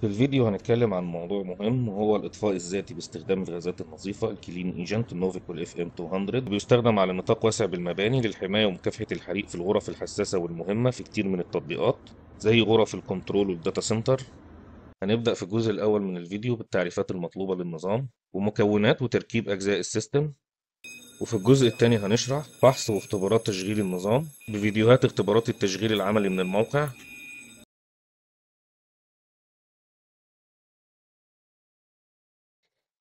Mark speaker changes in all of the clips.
Speaker 1: في الفيديو هنتكلم عن موضوع مهم وهو الإطفاء الذاتي باستخدام الغازات النظيفة الكلين ايجنت النوفيك والاف ام 200 بيستخدم على نطاق واسع بالمباني للحماية ومكافحة الحريق في الغرف الحساسة والمهمة في كتير من التطبيقات زي غرف الكنترول والداتا سنتر هنبدأ في الجزء الأول من الفيديو بالتعريفات المطلوبة للنظام ومكونات وتركيب أجزاء السيستم وفي الجزء الثاني هنشرح فحص واختبارات تشغيل النظام بفيديوهات اختبارات التشغيل العملي من الموقع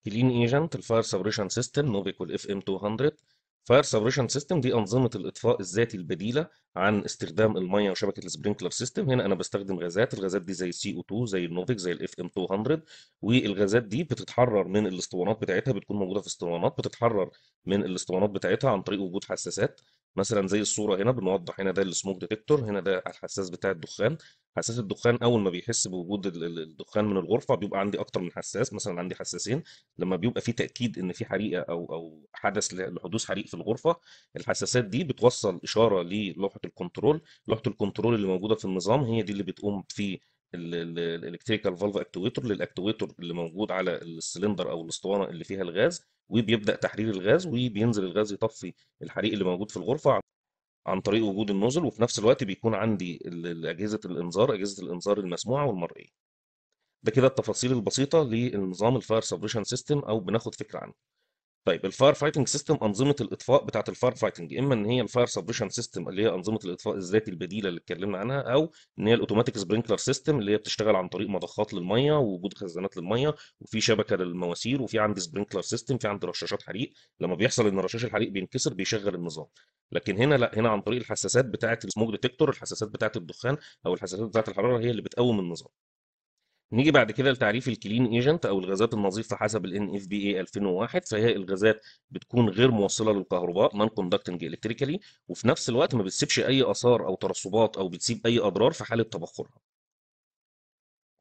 Speaker 1: كلين ايجنت الفاير سبريشن سيستم نوفيك والاف ام 200 فاير سبريشن سيستم دي انظمه الاطفاء الذاتي البديله عن استخدام الميه وشبكه السبرينكلر سيستم هنا انا بستخدم غازات الغازات دي زي السي او 2 زي النوفيك زي الاف ام 200 والغازات دي بتتحرر من الاسطوانات بتاعتها بتكون موجوده في اسطوانات بتتحرر من الاسطوانات بتاعتها عن طريق وجود حساسات مثلا زي الصوره هنا بنوضح هنا ده السموك ديتكتور هنا ده الحساس بتاع الدخان حساس الدخان اول ما بيحس بوجود الدخان من الغرفه بيبقى عندي اكتر من حساس مثلا عندي حساسين لما بيبقى في تاكيد ان في حريقه او او حدث لحدوث حريق في الغرفه الحساسات دي بتوصل اشاره للوحه الكنترول لوحه الكنترول اللي موجوده في النظام هي دي اللي بتقوم في الالكتريكال فالف اكتويتور للاكتويتور اللي موجود على السلندر او الاسطوانه اللي فيها الغاز وبيبدا تحرير الغاز وبينزل الغاز يطفي الحريق اللي موجود في الغرفه عن طريق وجود النزل وفي نفس الوقت بيكون عندي اجهزه الانذار اجهزه الانذار المسموعه والمرئيه ده كده التفاصيل البسيطه للنظام الفاير سبريشن سيستم او بناخد فكره عنه طيب الفاير فايتنج سيستم انظمه الاطفاء بتاعه الفاير فايتنج اما ان هي الفاير سبريشن سيستم اللي هي انظمه الاطفاء الذاتي البديله اللي اتكلمنا عنها او ان هي الاوتوماتيك سبرينكلر سيستم اللي هي بتشتغل عن طريق مضخات للميه ووجود خزانات للميه وفي شبكه للمواسير وفي عندي سبرينكلر سيستم في عندي رشاشات حريق لما بيحصل ان رشاش الحريق بينكسر بيشغل النظام لكن هنا لا هنا عن طريق الحساسات بتاعه السموج ديتكتور الحساسات بتاعه الدخان او الحساسات بتاعه الحراره هي اللي بتقوم النظام نيجي بعد كده لتعريف الكلين ايجنت او الغازات النظيفه حسب ال اي 2001 فهي الغازات بتكون غير موصله للكهرباء نون كوندكتنج الكتريكالي وفي نفس الوقت ما بتسيبش اي اثار او ترسبات او بتسيب اي اضرار في حاله تبخرها.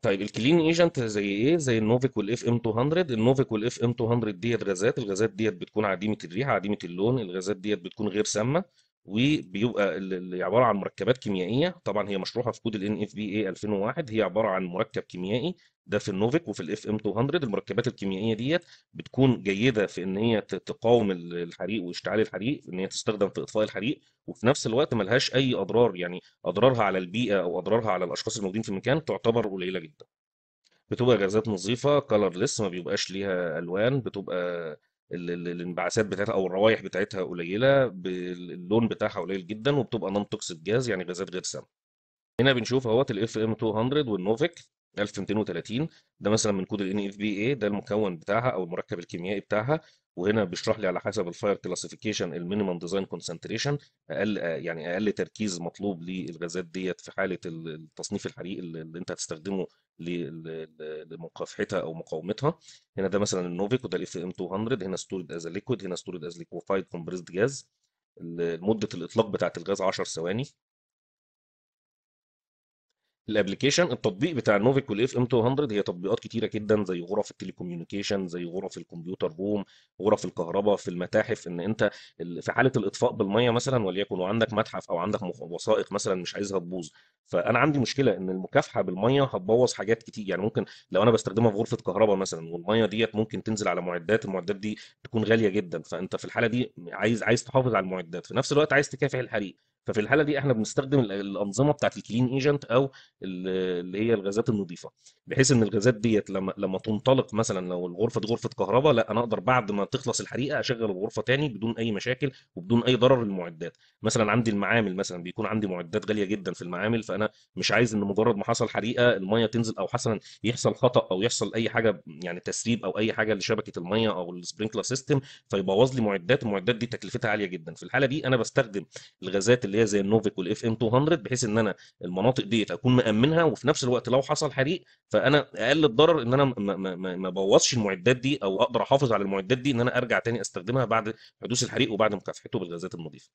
Speaker 1: طيب الكلين ايجنت زي ايه؟ زي النوفيك والاف ام 200 النوفيك والاف ام 200 ديت غازات الغازات ديت بتكون عديمه الريحه عديمه اللون الغازات ديت بتكون غير سامه وبيبقى اللي عباره عن مركبات كيميائيه طبعا هي مشروحه في كود الان اف بي اي 2001 هي عباره عن مركب كيميائي ده في النوفيك وفي الاف ام 200 المركبات الكيميائيه ديت بتكون جيده في ان هي تقاوم الحريق واشتعال الحريق ان هي تستخدم في اطفاء الحريق وفي نفس الوقت ملهاش اي اضرار يعني اضرارها على البيئه او اضرارها على الاشخاص الموجودين في المكان تعتبر قليله جدا بتبقى غازات نظيفه ليس ما بيبقاش ليها الوان بتبقى الانبعاثات بتاعتها او الروائح بتاعتها قليله اللون بتاعها قليل جدا وبتبقى نون توكسيك جاز يعني غازات غير سامه هنا بنشوف اهوت الاف ام 200 والنوفيك 1230 ده مثلا من كود ال NFPA ده المكون بتاعها او المركب الكيميائي بتاعها وهنا بيشرح لي على حسب الفاير كلاسيفيكيشن المينيمم ديزاين كونسنتريشن اقل يعني اقل تركيز مطلوب للغازات ديت في حاله التصنيف الحريق اللي انت هتستخدمه لمكافحتها او مقاومتها هنا ده مثلا النوفيك وده الاف ام 200 هنا ستورد از ليكويد هنا ستورد از ليكوفايد كومبريسد جاز مده الاطلاق بتاعه الغاز 10 ثواني الابلكيشن التطبيق بتاع النوفيك والاف ام 200 هي تطبيقات كتيره جدا زي غرف التليكوميونيكيشن زي غرف الكمبيوتر روم غرف الكهرباء في المتاحف ان انت في حاله الاطفاء بالميه مثلا وليكن وعندك متحف او عندك وثائق مثلا مش عايزها تبوظ فانا عندي مشكله ان المكافحه بالميه هتبوظ حاجات كتير يعني ممكن لو انا بستخدمها في غرفه كهرباء مثلا والميه ديت ممكن تنزل على معدات المعدات دي تكون غاليه جدا فانت في الحاله دي عايز عايز تحافظ على المعدات في نفس الوقت عايز تكافح الحريق ففي الحاله دي احنا بنستخدم الانظمه بتاعت الكلين ايجنت او اللي هي الغازات النظيفه بحيث ان الغازات ديت لما لما تنطلق مثلا لو الغرفه دي غرفه كهرباء لا انا اقدر بعد ما تخلص الحريقه اشغل الغرفه تاني بدون اي مشاكل وبدون اي ضرر للمعدات مثلا عندي المعامل مثلا بيكون عندي معدات غاليه جدا في المعامل فانا مش عايز ان مجرد ما حصل حريقه الميه تنزل او حصل يحصل خطا او يحصل اي حاجه يعني تسريب او اي حاجه لشبكه الميه او السبرينكلر سيستم فيبوظ لي معدات المعدات دي تكلفتها عاليه جدا في الحاله دي انا بستخدم الغازات اللي اللي هي زي النوفيك والاف ام 200 بحيث ان انا المناطق ديت اكون مامنها وفي نفس الوقت لو حصل حريق فانا اقل الضرر ان انا ما, ما, ما بوظش المعدات دي او اقدر احافظ على المعدات دي ان انا ارجع تاني استخدمها بعد حدوث الحريق وبعد مكافحته بالغازات النظيفه.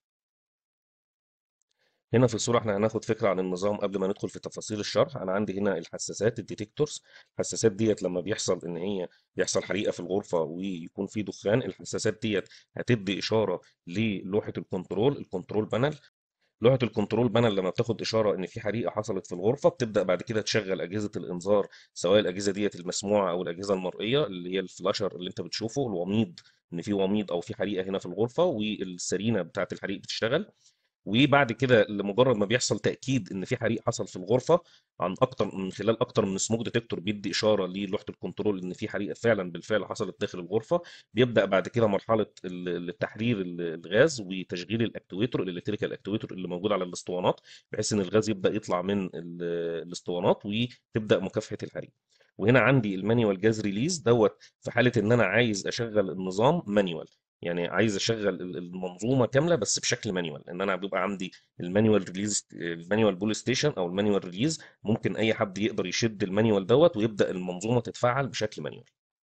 Speaker 1: هنا في الصورة احنا هناخد فكرة عن النظام قبل ما ندخل في تفاصيل الشرح انا عندي هنا الحساسات الديتكتورز الحساسات ديت لما بيحصل ان هي يحصل حريقة في الغرفة ويكون في دخان الحساسات ديت هتدي اشارة للوحة الكنترول الكنترول بانل لوحه الكنترول بانل لما بتاخد اشاره ان في حريقه حصلت في الغرفه بتبدا بعد كده تشغل اجهزه الانذار سواء الاجهزه ديت المسموعه او الاجهزه المرئيه اللي هي الفلاشر اللي انت بتشوفه الوميض ان في وميض او في حريقه هنا في الغرفه والسرينه بتاعه الحريق بتشتغل وبعد كده لمجرد ما بيحصل تاكيد ان في حريق حصل في الغرفه عن اكتر من خلال اكتر من سموك ديتكتور بيدي اشاره للوحه الكنترول ان في حريق فعلا بالفعل حصلت داخل الغرفه بيبدا بعد كده مرحله التحرير الغاز وتشغيل الاكتويتر الالكتريكال اكتويتر اللي موجود على الاسطوانات بحيث ان الغاز يبدا يطلع من الاسطوانات وتبدا مكافحه الحريق وهنا عندي المانيوال جاز ريليز دوت في حاله ان انا عايز اشغل النظام مانيوال يعني عايز اشغل المنظومه كامله بس بشكل مانيوال ان انا بيبقى عندي المانيوال ريليز المانيوال بول ستيشن او المانيوال ريليز ممكن اي حد يقدر يشد المانيوال دوت ويبدا المنظومه تتفعل بشكل مانيوال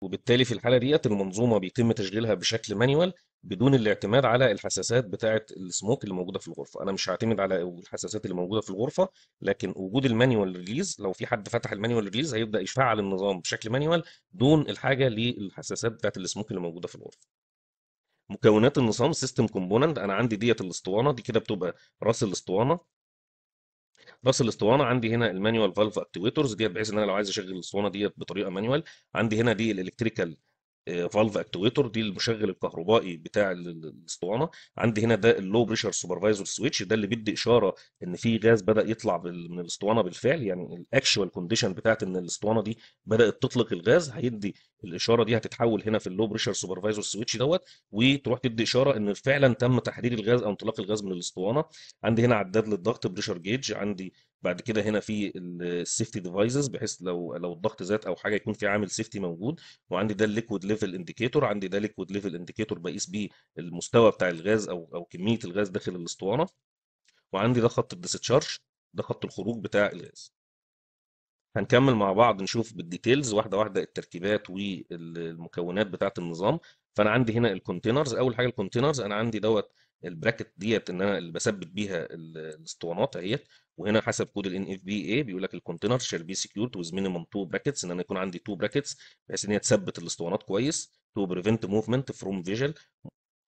Speaker 1: وبالتالي في الحاله ديت المنظومه بيتم تشغيلها بشكل مانيوال بدون الاعتماد على الحساسات بتاعه السموك اللي موجوده في الغرفه انا مش هعتمد على الحساسات اللي موجوده في الغرفه لكن وجود المانيوال ريليز لو في حد فتح المانيوال ريليز هيبدا يفعل النظام بشكل مانيوال دون الحاجه للحساسات بتاعه السموك اللي موجوده في الغرفه مكونات النظام سيستم كومبوننت انا عندي ديت الاسطوانه دي كده بتبقى راس الاسطوانه راس الاسطوانه عندي هنا المانيوال فالف اكتويتورز ديت بحيث ان انا لو عايز اشغل الاسطوانه ديت بطريقه مانيوال عندي هنا دي الالكتريكال آه، فالف اكتويتور دي المشغل الكهربائي بتاع الاسطوانه عندي هنا ده اللو بريشر سوبرفايزر سويتش ده اللي بيدي اشاره ان في غاز بدا يطلع من الاسطوانه بالفعل يعني الاكشوال كونديشن بتاعت ان الاسطوانه دي بدات تطلق الغاز هيدي الاشاره دي هتتحول هنا في اللو بريشر سوبرفايزر سويتش دوت وتروح تدي اشاره ان فعلا تم تحرير الغاز او انطلاق الغاز من الاسطوانه عندي هنا عداد للضغط بريشر جيج عندي بعد كده هنا في السيفتي ديفايسز بحيث لو لو الضغط زاد او حاجه يكون في عامل سيفتي موجود وعندي ده الليكويد ليفل انديكيتور عندي ده الليكويد ليفل انديكيتور بقيس بيه المستوى بتاع الغاز او او كميه الغاز داخل الاسطوانه وعندي ده خط الديسشارج ده خط الخروج بتاع الغاز هنكمل مع بعض نشوف بالديتيلز واحده واحده التركيبات والمكونات بتاعه النظام فانا عندي هنا الكونتينرز اول حاجه الكونتينرز انا عندي دوت البراكت ديت ان انا اللي بثبت بيها الاسطوانات اهيت وهنا حسب كود الان اف بي اي بيقول لك الكونتينر شير بي سكيورد ويز مينيمم تو براكتس ان انا يكون عندي تو براكتس بحيث ان هي تثبت الاسطوانات كويس تو بريفنت موفمنت فروم فيجوال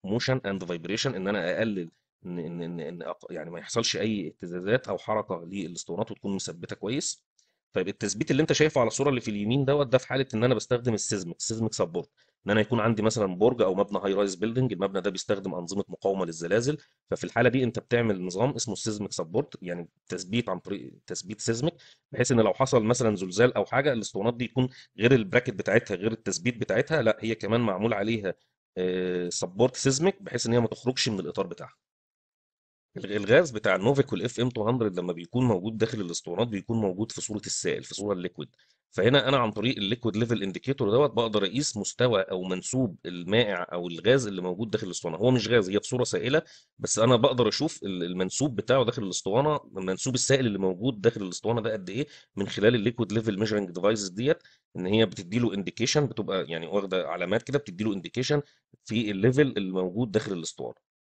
Speaker 1: موشن اند فايبريشن ان انا اقلل ان ان ان يعني ما يحصلش اي اهتزازات او حركه للاسطوانات وتكون مثبته كويس طيب التثبيت اللي انت شايفه على الصوره اللي في اليمين دوت ده في حاله ان انا بستخدم السيزمك السيزمك سبورت ان انا يكون عندي مثلا برج او مبنى هاي رايز بيلدنج المبنى ده بيستخدم انظمه مقاومه للزلازل ففي الحاله دي انت بتعمل نظام اسمه السيزمك سبورت يعني تثبيت عن طريق تثبيت سيزمك بحيث ان لو حصل مثلا زلزال او حاجه الاسطوانات دي يكون غير البراكت بتاعتها غير التثبيت بتاعتها لا هي كمان معمول عليها آه، سبورت سيزمك بحيث ان هي ما تخرجش من الاطار بتاعها الغاز بتاع النوفيك والاف ام 200 لما بيكون موجود داخل الاسطوانات بيكون موجود في صوره السائل في صوره الليكويد فهنا انا عن طريق الليكويد ليفل انديكيتور دوت بقدر اقيس مستوى او منسوب المائع او الغاز اللي موجود داخل الاسطوانه هو مش غاز هي في صوره سائله بس انا بقدر اشوف المنسوب بتاعه داخل الاسطوانه المنسوب السائل اللي موجود داخل الاسطوانه ده قد ايه من خلال الليكويد ليفل ميجرنج ديفايسز ديت ان هي بتدي له انديكيشن بتبقى يعني واخده علامات كده بتدي له انديكيشن في الليفل اللي موجود داخل الاسطوانه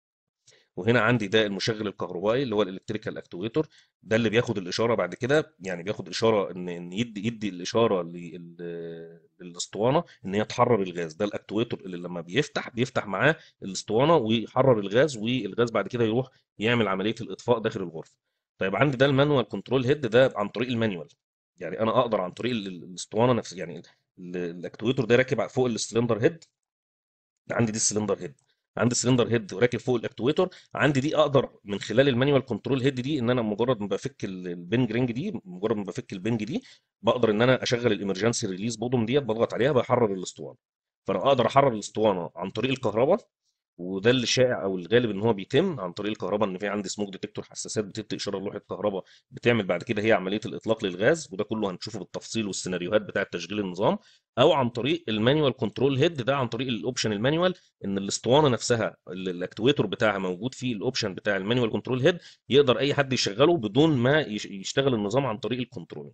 Speaker 1: وهنا عندي ده المشغل الكهربائي اللي هو الالكتريكال اكتويتور ده اللي بياخد الاشاره بعد كده يعني بياخد اشاره ان ان يدي يدي الاشاره للاسطوانه ان هي تحرر الغاز ده الاكتويتور اللي لما بيفتح بيفتح معاه الاسطوانه ويحرر الغاز والغاز بعد كده يروح يعمل عمليه الاطفاء داخل الغرفه طيب عندي ده المانوال كنترول هيد ده عن طريق المانوال يعني انا اقدر عن طريق الاسطوانه نفسها يعني الاكتويتور ده راكب فوق السلندر هيد عندي دي السلندر هيد عندي سلندر هيد وراكب فوق الاكتويتر عندي دي اقدر من خلال المانيوال كنترول هيد دي ان انا مجرد ما بفك البنج رينج دي مجرد ما بفك البنج دي بقدر ان انا اشغل الامرجنسي ريليز بودم ديت بضغط عليها بحرر الاسطوانه فانا اقدر احرر الاسطوانه عن طريق الكهرباء وده اللي شائع او الغالب ان هو بيتم عن طريق الكهرباء ان في عندي سموك ديتكتور حساسات بتدي اشاره لوحه كهرباء بتعمل بعد كده هي عمليه الاطلاق للغاز وده كله هنشوفه بالتفصيل والسيناريوهات بتاعه تشغيل النظام او عن طريق المانيوال كنترول هيد ده عن طريق الاوبشن المانيوال ان الاسطوانه نفسها الاكتويتور بتاعها موجود فيه الاوبشن بتاع المانيوال كنترول هيد يقدر اي حد يشغله بدون ما يشتغل النظام عن طريق الكنترولنج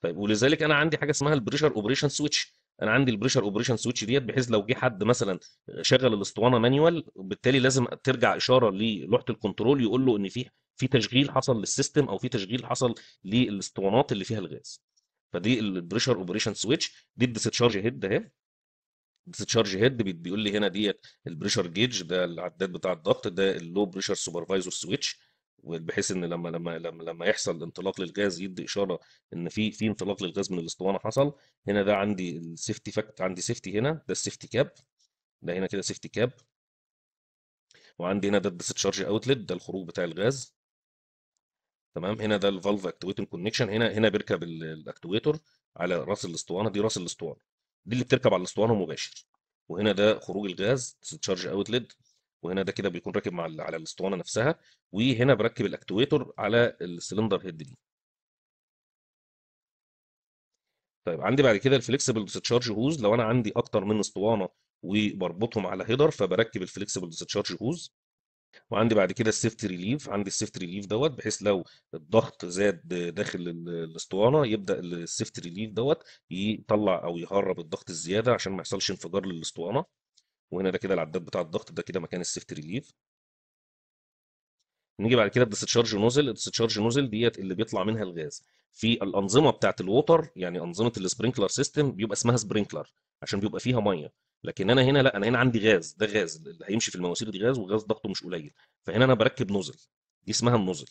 Speaker 1: طيب ولذلك انا عندي حاجه اسمها البريشر اوبريشن سويتش انا عندي البريشر اوبريشن سويتش ديت بحيث لو جه حد مثلا شغل الاسطوانه مانيوال بالتالي لازم ترجع اشاره للوحه الكنترول يقول له ان في في تشغيل حصل للسيستم او في تشغيل حصل للاسطوانات اللي فيها الغاز فدي البريشر اوبريشن سويتش دي الديستشارج هيد اهي ديستشارج هيد بيقول لي هنا ديت البريشر جيج ده العداد بتاع الضغط ده اللو بريشر سوبرفايزر سويتش بحيث ان لما لما لما لما يحصل انطلاق للغاز يدي اشاره ان في في انطلاق للغاز من الاسطوانه حصل هنا ده عندي السيفتي فاكت عندي سيفتي هنا ده السيفتي كاب ده هنا كده سيفتي كاب وعندي هنا ده الديسشارج اوتلت ده الخروج بتاع الغاز تمام هنا ده الفالف اكتويتنج كونكشن هنا هنا بيركب الاكتويتور على راس الاسطوانه دي راس الاسطوانه دي اللي بتركب على الاسطوانه مباشر وهنا ده خروج الغاز ديسشارج اوتلت وهنا ده كده بيكون راكب مع على الاسطوانه نفسها وهنا بركب الاكتويتر على السلندر هيد دي طيب عندي بعد كده الفليكسبل ديسشارج هوز لو انا عندي اكتر من اسطوانه وبربطهم على هيدر فبركب الفليكسبل ديسشارج هوز وعندي بعد كده السيفت ريليف عندي السيفت ريليف دوت بحيث لو الضغط زاد داخل الاسطوانه يبدا السيفت ريليف دوت يطلع او يهرب الضغط الزياده عشان ما يحصلش انفجار للاسطوانه وهنا ده كده العداد بتاع الضغط ده كده مكان السيفت ريليف نيجي بعد كده الديستشارج نوزل الديستشارج نوزل ديت اللي بيطلع منها الغاز في الانظمه بتاعه الووتر يعني انظمه السبرينكلر سيستم بيبقى اسمها سبرينكلر عشان بيبقى فيها ميه لكن انا هنا لا انا هنا عندي غاز ده غاز اللي هيمشي في المواسير دي غاز وغاز ضغطه مش قليل فهنا انا بركب نوزل دي اسمها النوزل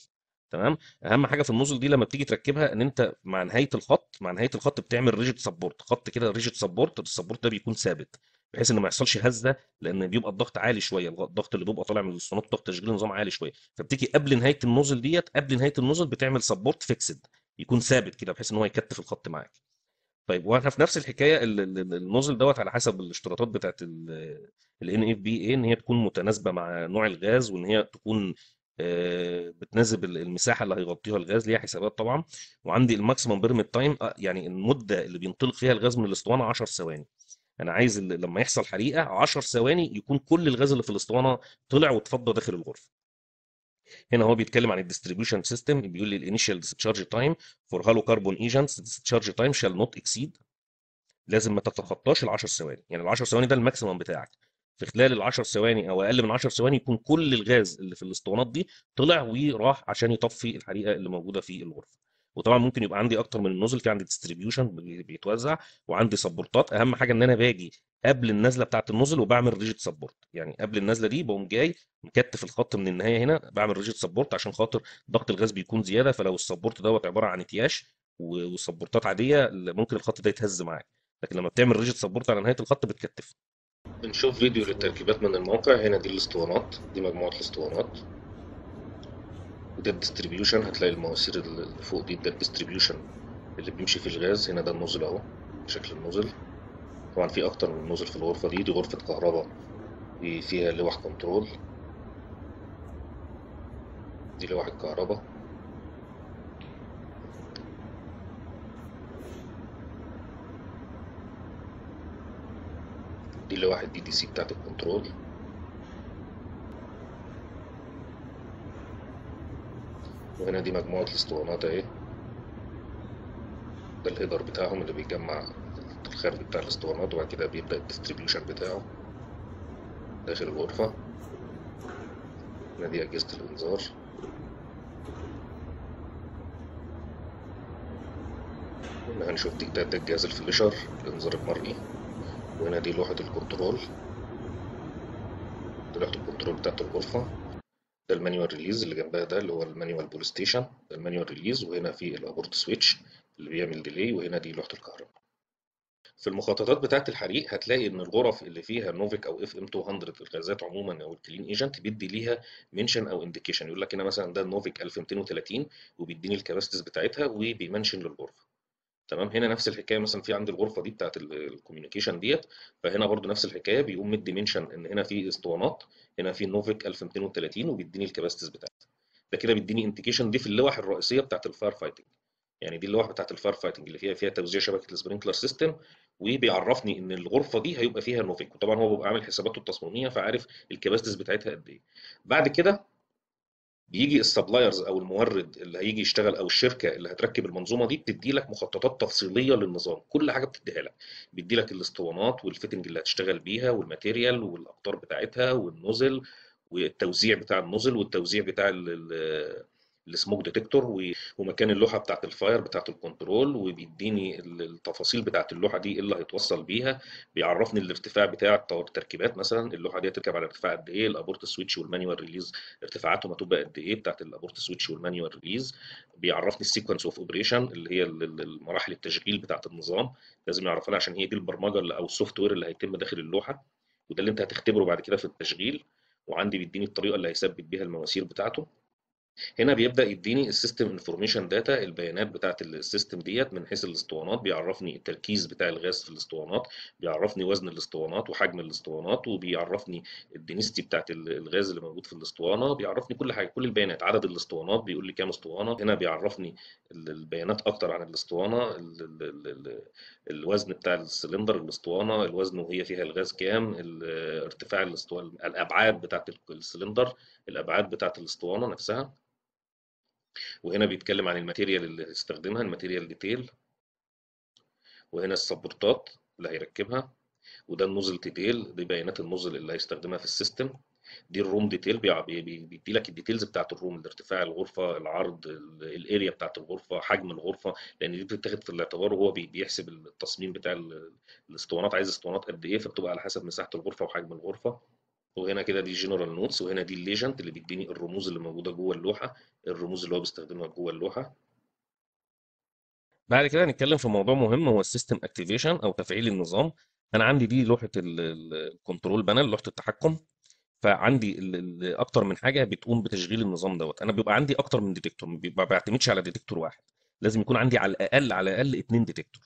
Speaker 1: تمام اهم حاجه في النوزل دي لما بتيجي تركبها ان انت مع نهايه الخط مع نهايه الخط بتعمل ريجيت سبورت خط كده ريجيت سبورت السبورت ده بيكون ثابت بحيث ان ما يحصلش هزه ده لان بيبقى الضغط عالي شويه الضغط اللي بيبقى طالع من الاسطوانات ضغط تشغيل النظام عالي شويه فبتيجي قبل نهايه النوزل ديت قبل نهايه النوزل بتعمل سبورت فيكسد يكون ثابت كده بحيث ان هو يكتف الخط معاك طيب واحنا في نفس الحكايه النوزل دوت على حسب الاشتراطات بتاعت الان اف بي اي ان هي تكون متناسبه مع نوع الغاز وان هي تكون آه، بتناسب المساحه اللي هيغطيها الغاز ليها حسابات طبعا وعندي الماكسيمم بيرميت تايم يعني المده اللي بينطلق فيها الغاز من الاسطوانه 10 ثواني انا عايز لما يحصل حريقه 10 ثواني يكون كل الغاز اللي في الاسطوانه طلع واتفضى داخل الغرفه هنا هو بيتكلم عن الديستريبيوشن سيستم بيقول لي الانيشال ديسشارج تايم فور هالو كربون ايجنتس ديسشارج تايم شال نوت اكسيد لازم ما تتخطاش ال 10 ثواني يعني ال 10 ثواني ده الماكسيمم بتاعك في خلال ال 10 ثواني او اقل من 10 ثواني يكون كل الغاز اللي في الاسطوانات دي طلع وراح عشان يطفي الحريقه اللي موجوده في الغرفه وطبعا ممكن يبقى عندي اكتر من النوزل في عندي ديستريبيوشن بيتوزع وعندي سبورتات اهم حاجه ان انا باجي قبل النزله بتاعه النوزل وبعمل ريجيت سبورت يعني قبل النزله دي بقوم جاي مكتف الخط من النهايه هنا بعمل ريجيت سبورت عشان خاطر ضغط الغاز بيكون زياده فلو السبورت دوت عباره عن اتياش وسبورتات عاديه ممكن الخط ده يتهز معاك لكن لما بتعمل ريجيت سبورت على نهايه الخط بتكتف بنشوف فيديو للتركيبات من الموقع هنا دي الاسطوانات دي مجموعه الاسطوانات وده الديستريبيوشن هتلاقي المواسير اللي فوق دي ده الديستريبيوشن اللي بيمشي فيه الغاز هنا ده النوزل اهو شكل النوزل طبعا في اكتر من نوزل في الغرفه دي دي غرفه كهرباء دي فيها لوح كنترول دي لوح الكهرباء دي لوحة دي دي سي بتاعت الكنترول وهنا دي مجموعة الاسطوانات اهي ده الهيدر بتاعهم اللي بيجمع الخارج بتاع الاسطوانات وبعد كده بيبدأ الديستريبيوشن بتاعه داخل الغرفة هنا دي أجهزة الإنذار هنا هنشوف دي ده, ده الجهاز الفليشر الإنذار المرئي وهنا دي لوحة الكنترول دي لوحة الكنترول بتاعت الغرفة ده المانيوال ريليز اللي جنبها ده اللي هو المانيوال بول ستيشن ده المانيوال ريليز وهنا في الابورت سويتش اللي بيعمل ديلي وهنا دي لوحه الكهرباء في المخططات بتاعه الحريق هتلاقي ان الغرف اللي فيها نوفيك او اف ام 200 الغازات عموما او الكلين ايجنت بيدي ليها منشن او انديكيشن يقول لك هنا مثلا ده النوفيك 1230 وبيديني الكباستس بتاعتها وبيمنشن للغرفه تمام هنا نفس الحكايه مثلا في عندي الغرفه دي بتاعت الكوميونيكيشن ديت فهنا برضو نفس الحكايه بيقوم مدي منشن ان هنا في اسطوانات هنا في نوفيك 1230 وبيديني الكباستس بتاعتها ده كده بيديني انتيكيشن دي في اللوح الرئيسيه بتاعت الفاير فايتنج يعني دي اللوح بتاعت الفاير فايتنج اللي فيها فيها توزيع شبكه السبرينكلر سيستم وبيعرفني ان الغرفه دي هيبقى فيها نوفيك وطبعا هو بيبقى عامل حساباته التصميميه فعارف الكباستس بتاعتها قد ايه بعد كده بيجي السبلايرز او المورد اللي هيجي يشتغل او الشركه اللي هتركب المنظومه دي بتدي لك مخططات تفصيليه للنظام كل حاجه بتديها لك بيدي لك الاسطوانات والفيتنج اللي هتشتغل بيها والماتيريال والاقطار بتاعتها والنزل والتوزيع بتاع النزل والتوزيع بتاع الـ السموك ديتكتور ومكان اللوحه بتاعه الفاير بتاعه الكنترول وبيديني التفاصيل بتاعه اللوحه دي إيه اللي هيتوصل بيها بيعرفني الارتفاع بتاع التركيبات مثلا اللوحه دي هتركب على ارتفاع قد ايه الابورت سويتش والمانيوال ريليز ارتفاعاتهم هتبقى قد ايه بتاعه الابورت سويتش والمانيوال ريليز بيعرفني السيكونس اوف اوبريشن اللي هي المراحل التشغيل بتاعه النظام لازم يعرفها عشان هي دي البرمجه او السوفت وير اللي هيتم داخل اللوحه وده اللي انت هتختبره بعد كده في التشغيل وعندي بيديني الطريقه اللي هيثبت بيها المواسير بتاعته هنا بيبدا يديني السيستم انفورميشن داتا البيانات بتاعه السيستم ديت من حيث الاسطوانات بيعرفني التركيز بتاع الغاز في الاسطوانات بيعرفني وزن الاسطوانات وحجم الاسطوانات وبيعرفني الدنسيتي بتاعه الغاز اللي موجود في الاسطوانه بيعرفني كل حاجه كل البيانات عدد الاسطوانات بيقول لي كام اسطوانه هنا بيعرفني البيانات اكتر عن الاسطوانه الوزن بتاع السلندر الاسطوانه الوزن وهي فيها الغاز كام ارتفاع الاسطوانه الابعاد بتاعه السلندر الابعاد بتاعه الاسطوانه نفسها وهنا بيتكلم عن الماتيريال اللي هيستخدمها الماتيريال ديتيل وهنا السبورتات اللي هيركبها وده النوزل ديتيل دي بيانات النوزل اللي هيستخدمها في السيستم دي الروم ديتيل بيدي لك الديتيلز بتاعت الروم الارتفاع الغرفه العرض الاريا بتاعت الغرفه حجم الغرفه لان دي بتتاخد في الاعتبار وهو بيحسب التصميم بتاع الاسطوانات عايز اسطوانات قد ايه فبتبقى على حسب مساحه الغرفه وحجم الغرفه وهنا كده دي جنرال نوتس وهنا دي الليجنت اللي بيديني الرموز اللي موجوده جوه اللوحه الرموز اللي هو بيستخدمها جوه اللوحه بعد كده هنتكلم في موضوع مهم هو السيستم اكتيفيشن او تفعيل النظام انا عندي دي لوحه الكنترول بانل لوحه التحكم فعندي اكتر من حاجه بتقوم بتشغيل النظام دوت انا بيبقى عندي اكتر من ديتكتور ما بيعتمدش على ديتكتور واحد لازم يكون عندي على الاقل على الاقل اثنين ديتكتور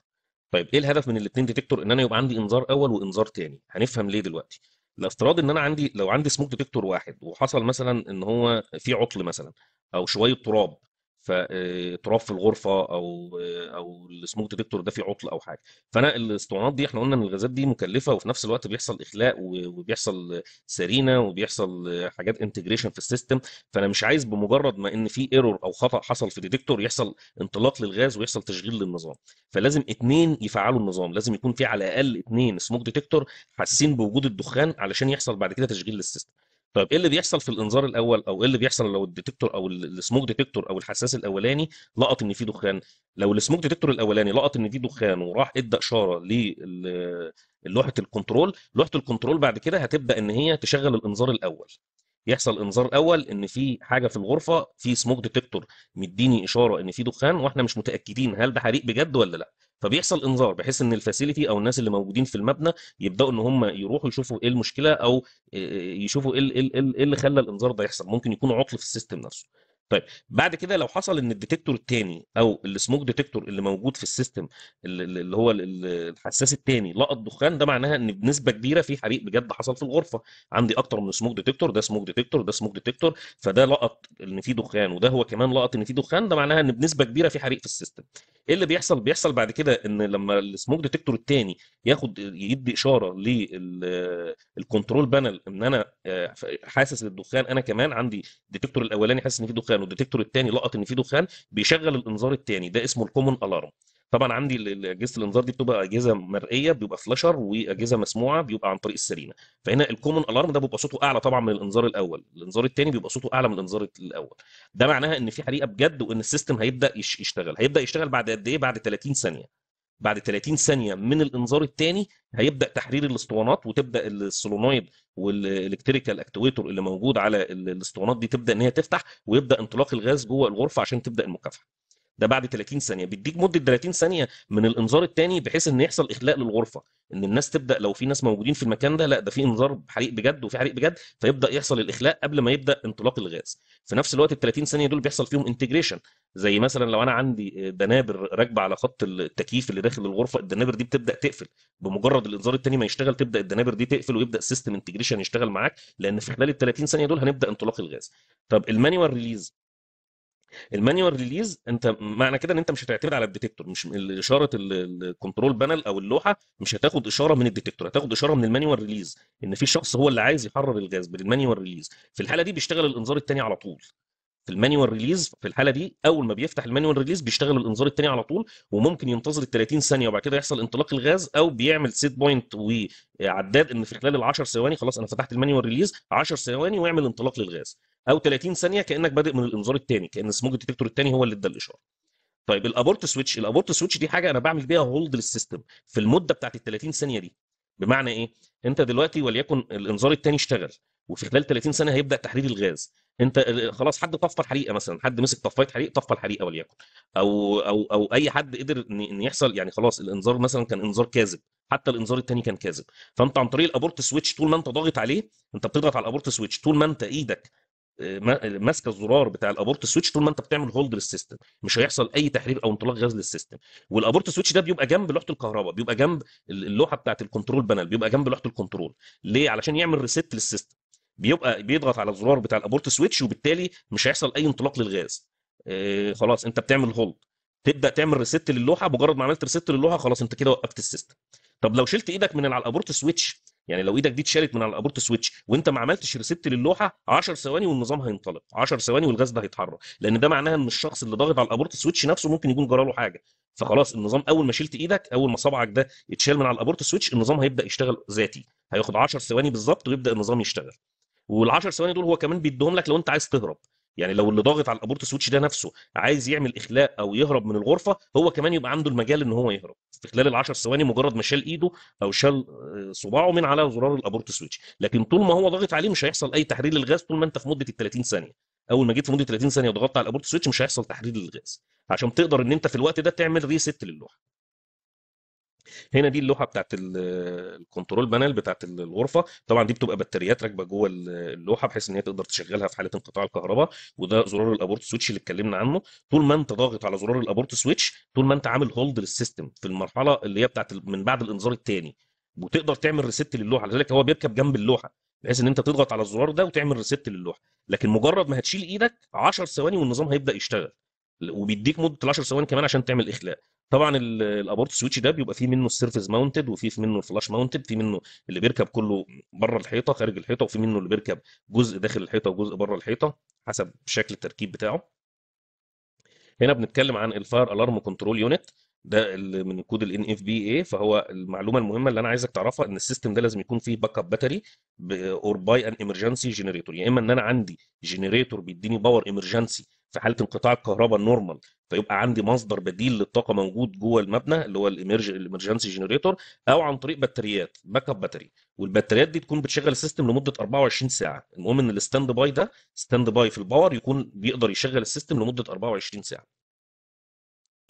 Speaker 1: طيب ايه الهدف من الاثنين ديتكتور ان انا يبقى عندي انذار اول وانذار ثاني هنفهم ليه دلوقتي الافتراض ان انا عندي لو عندي سموك ديتكتور واحد وحصل مثلا ان هو في عطل مثلا او شويه تراب فتراب آه، في الغرفه او او السموك ديتكتور ده فيه عطل او حاجه فانا الاسطوانات دي احنا قلنا ان الغازات دي مكلفه وفي نفس الوقت بيحصل اخلاء وبيحصل سرينه وبيحصل حاجات انتجريشن في السيستم فانا مش عايز بمجرد ما ان في ايرور او خطا حصل في ديتكتور يحصل انطلاق للغاز ويحصل تشغيل للنظام فلازم اثنين يفعلوا النظام لازم يكون في على الاقل اثنين سموك ديتكتور حاسين بوجود الدخان علشان يحصل بعد كده تشغيل للسيستم طيب ايه اللي بيحصل في الانذار الاول او ايه اللي بيحصل لو الديتكتور او السموك ديتكتور او الحساس الاولاني لقط ان في دخان لو السموك ديتكتور الاولاني لقط ان في دخان وراح ادى اشاره للوحه الكنترول لوحه الكنترول بعد كده هتبدا ان هي تشغل الانذار الاول يحصل انذار اول ان في حاجه في الغرفه في سموك ديتكتور مديني اشاره ان في دخان واحنا مش متاكدين هل ده حريق بجد ولا لا فبيحصل انذار بحيث ان الفاسيلتي او الناس اللي موجودين في المبنى يبداوا ان هم يروحوا يشوفوا ايه المشكله او يشوفوا إيه, إيه, ايه اللي خلى الانذار ده يحصل ممكن يكون عطل في السيستم نفسه طيب بعد كده لو حصل ان الديتكتور الثاني او السموك ديتكتور اللي موجود في السيستم اللي هو الحساس الثاني لقط دخان ده معناها ان بنسبه كبيره في حريق بجد حصل في الغرفه عندي اكتر من سموك ديتكتور ده سموك ديتكتور ده سموك ديتكتور فده لقط ان في دخان وده هو كمان لقط ان في دخان ده معناها ان بنسبه كبيره في حريق في السيستم ايه اللي بيحصل بيحصل بعد كده ان لما السموك ديتكتور الثاني ياخد يدي اشاره للكنترول بانل ان انا آه، حاسس بالدخان انا كمان عندي ديتكتور الاولاني حاسس ان في دخان دخان والديتكتور الثاني لقط ان في دخان بيشغل الانذار الثاني ده اسمه الكومون الارم طبعا عندي اجهزه الانذار دي بتبقى اجهزه مرئيه بيبقى فلاشر واجهزه مسموعه بيبقى عن طريق السرينه فهنا الكومن الارم ده بيبقى صوته اعلى طبعا من الانذار الاول الانذار الثاني بيبقى صوته اعلى من الانذار الاول ده معناها ان في حريقه بجد وان السيستم هيبدا يشتغل هيبدا يشتغل بعد قد ايه بعد 30 ثانيه بعد 30 ثانيه من الانذار الثاني هيبدا تحرير الاسطوانات وتبدا السولونويد والالكتريكال اكتويتور اللي موجود على الاسطوانات دي تبدا ان هي تفتح ويبدا انطلاق الغاز جوه الغرفه عشان تبدا المكافحه ده بعد 30 ثانيه بيديك مده 30 ثانيه من الانذار الثاني بحيث ان يحصل اخلاء للغرفه ان الناس تبدا لو في ناس موجودين في المكان ده لا ده في انذار حريق بجد وفي حريق بجد فيبدا يحصل الاخلاء قبل ما يبدا انطلاق الغاز في نفس الوقت ال 30 ثانيه دول بيحصل فيهم انتجريشن زي مثلا لو انا عندي آه، دنابر راكبه على خط التكييف اللي داخل الغرفه الدنابر دي بتبدا تقفل بمجرد الانذار الثاني ما يشتغل تبدا الدنابر دي تقفل ويبدا سيستم انتجريشن يشتغل معاك لان في خلال ال 30 ثانيه دول هنبدا انطلاق الغاز طب المانيوال ريليز المانيوال ريليز انت معنى كده ان انت مش هتعتمد على الديتكتور مش اشاره الكنترول بانل او اللوحه مش هتاخد اشاره من الديتكتور هتاخد اشاره من المانيوال ريليز ان في شخص هو اللي عايز يحرر الغاز بالمانيوال ريليز في الحاله دي بيشتغل الانذار الثاني على طول في المانيوال ريليز في الحاله دي اول ما بيفتح المانيوال ريليز بيشتغل الانذار الثاني على طول وممكن ينتظر ال 30 ثانيه وبعد كده يحصل انطلاق الغاز او بيعمل سيت بوينت وعداد ان في خلال ال 10 ثواني خلاص انا فتحت المانيوال ريليز 10 ثواني ويعمل انطلاق للغاز او 30 ثانيه كانك بادئ من الانذار الثاني كان السموك ديتكتور الثاني هو اللي ادى الاشاره طيب الابورت سويتش الابورت سويتش دي حاجه انا بعمل بيها هولد للسيستم في المده بتاعت ال 30 ثانيه دي بمعنى ايه انت دلوقتي وليكن الانذار الثاني اشتغل وفي خلال 30 سنه هيبدا تحرير الغاز انت آه، خلاص حد طفى الحريقه مثلا حد مسك طفايه حريق طفى الحريقه وليكن او او او اي حد قدر ان يحصل يعني خلاص الانذار مثلا كان انذار كاذب حتى الانذار الثاني كان كاذب فانت عن طريق الابورت سويتش طول ما انت ضاغط عليه انت بتضغط على الابورت سويتش طول ما انت ايدك آه، ماسكه الزرار بتاع الابورت سويتش طول ما انت بتعمل هولد للسيستم مش هيحصل اي تحرير او انطلاق غاز للسيستم والابورت سويتش ده بيبقى جنب لوحه الكهرباء بيبقى جنب اللوحه بتاعه الكنترول بانل بيبقى جنب لوحه الكنترول ليه علشان يعمل ريست للسيستم بيبقى بيضغط على الزرار بتاع الابورت سويتش وبالتالي مش هيحصل اي انطلاق للغاز آه، خلاص انت بتعمل هولد تبدا تعمل ريست للوحه مجرد ما عملت ريست للوحه خلاص انت كده وقفت السيستم طب لو شلت ايدك من على الابورت سويتش يعني لو ايدك دي اتشالت من على الابورت سويتش وانت ما عملتش ريست للوحه 10 ثواني والنظام هينطلق 10 ثواني والغاز ده هيتحرك لان ده معناها ان الشخص اللي ضاغط على الابورت سويتش نفسه ممكن يكون جرى له حاجه فخلاص النظام اول ما شلت ايدك اول ما صبعك ده اتشال من على الابورت سويتش النظام هيبدا يشتغل ذاتي هياخد 10 ثواني بالظبط ويبدا النظام يشتغل وال10 ثواني دول هو كمان بيديهم لك لو انت عايز تهرب يعني لو اللي ضاغط على الابورت سويتش ده نفسه عايز يعمل اخلاء او يهرب من الغرفه هو كمان يبقى عنده المجال ان هو يهرب في خلال ال10 ثواني مجرد ما شال ايده او شال آه، صباعه من على زرار الابورت سويتش لكن طول ما هو ضاغط عليه مش هيحصل اي تحرير للغاز طول ما انت في مده ال 30 ثانيه اول ما جيت في مده 30 ثانيه وضغطت على الابورت سويتش مش هيحصل تحرير للغاز عشان تقدر ان انت في الوقت ده تعمل ريست للوحه هنا دي اللوحه بتاعت الكنترول بانل بتاعت الغرفه طبعا دي بتبقى بطاريات راكبه جوه اللوحه بحيث ان هي تقدر تشغلها في حاله انقطاع الكهرباء وده زرار الابورت سويتش اللي اتكلمنا عنه طول ما انت ضاغط على زرار الابورت سويتش طول ما انت عامل هولد للسيستم في المرحله اللي هي بتاعت من بعد الانذار الثاني وتقدر تعمل ريست للوحه لذلك هو بيركب جنب اللوحه بحيث ان انت تضغط على الزرار ده وتعمل ريست للوحه لكن مجرد ما هتشيل ايدك 10 ثواني والنظام هيبدا يشتغل وبيديك مده 10 ثواني كمان عشان تعمل اخلاء طبعا الابورت سويتش ده بيبقى فيه منه السيرفز ماونتد وفيه منه الفلاش ماونتد في منه اللي بيركب كله بره الحيطه خارج الحيطه وفي منه اللي بيركب جزء داخل الحيطه وجزء بره الحيطه حسب شكل التركيب بتاعه هنا بنتكلم عن الفاير الارم كنترول يونت ده من كود الان اف بي اي فهو المعلومه المهمه اللي انا عايزك تعرفها ان السيستم ده لازم يكون فيه باك اب باتري اور باي ان ايمرجنسي جنريتور يا اما ان انا عندي جنريتور بيديني باور ايمرجنسي في حاله انقطاع الكهرباء النورمال فيبقى عندي مصدر بديل للطاقه موجود جوه المبنى اللي هو الامرجنسي جنريتور او عن طريق بطاريات باك اب باتري والبطاريات دي تكون بتشغل السيستم لمده 24 ساعه المهم ان الستاند باي ده ستاند باي في الباور يكون بيقدر يشغل السيستم لمده 24 ساعه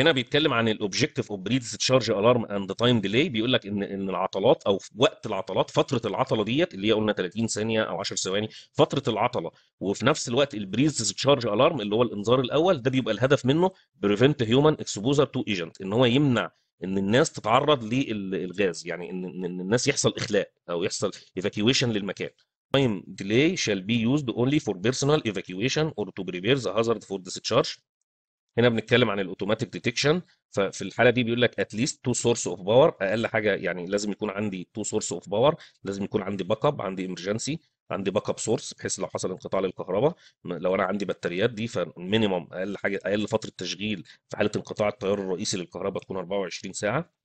Speaker 1: هنا بيتكلم عن الاوبجيكتيف بريدز تشارج الارم اند تايم ديلي بيقول لك ان ان العطلات او وقت العطلات فتره العطله ديت اللي هي قلنا 30 ثانيه او 10 ثواني فتره العطله وفي نفس الوقت البريدز تشارج الارم اللي هو الانذار الاول ده بيبقى الهدف منه بريفنت هيومن اكسبوزر تو ايجنت ان هو يمنع ان الناس تتعرض للغاز يعني ان ان الناس يحصل اخلاء او يحصل ايفاكيويشن للمكان time delay shall be used only for personal evacuation or to prepare the hazard for discharge هنا بنتكلم عن الاوتوماتيك ديتكشن ففي الحاله دي بيقول لك اتليست تو سورس اوف باور اقل حاجه يعني لازم يكون عندي تو سورس اوف باور لازم يكون عندي باك اب عندي امرجنسي عندي باك اب سورس بحيث لو حصل انقطاع للكهرباء لو انا عندي بطاريات دي فمينيمم اقل حاجه اقل فتره تشغيل في حاله انقطاع التيار الرئيسي للكهرباء تكون 24 ساعه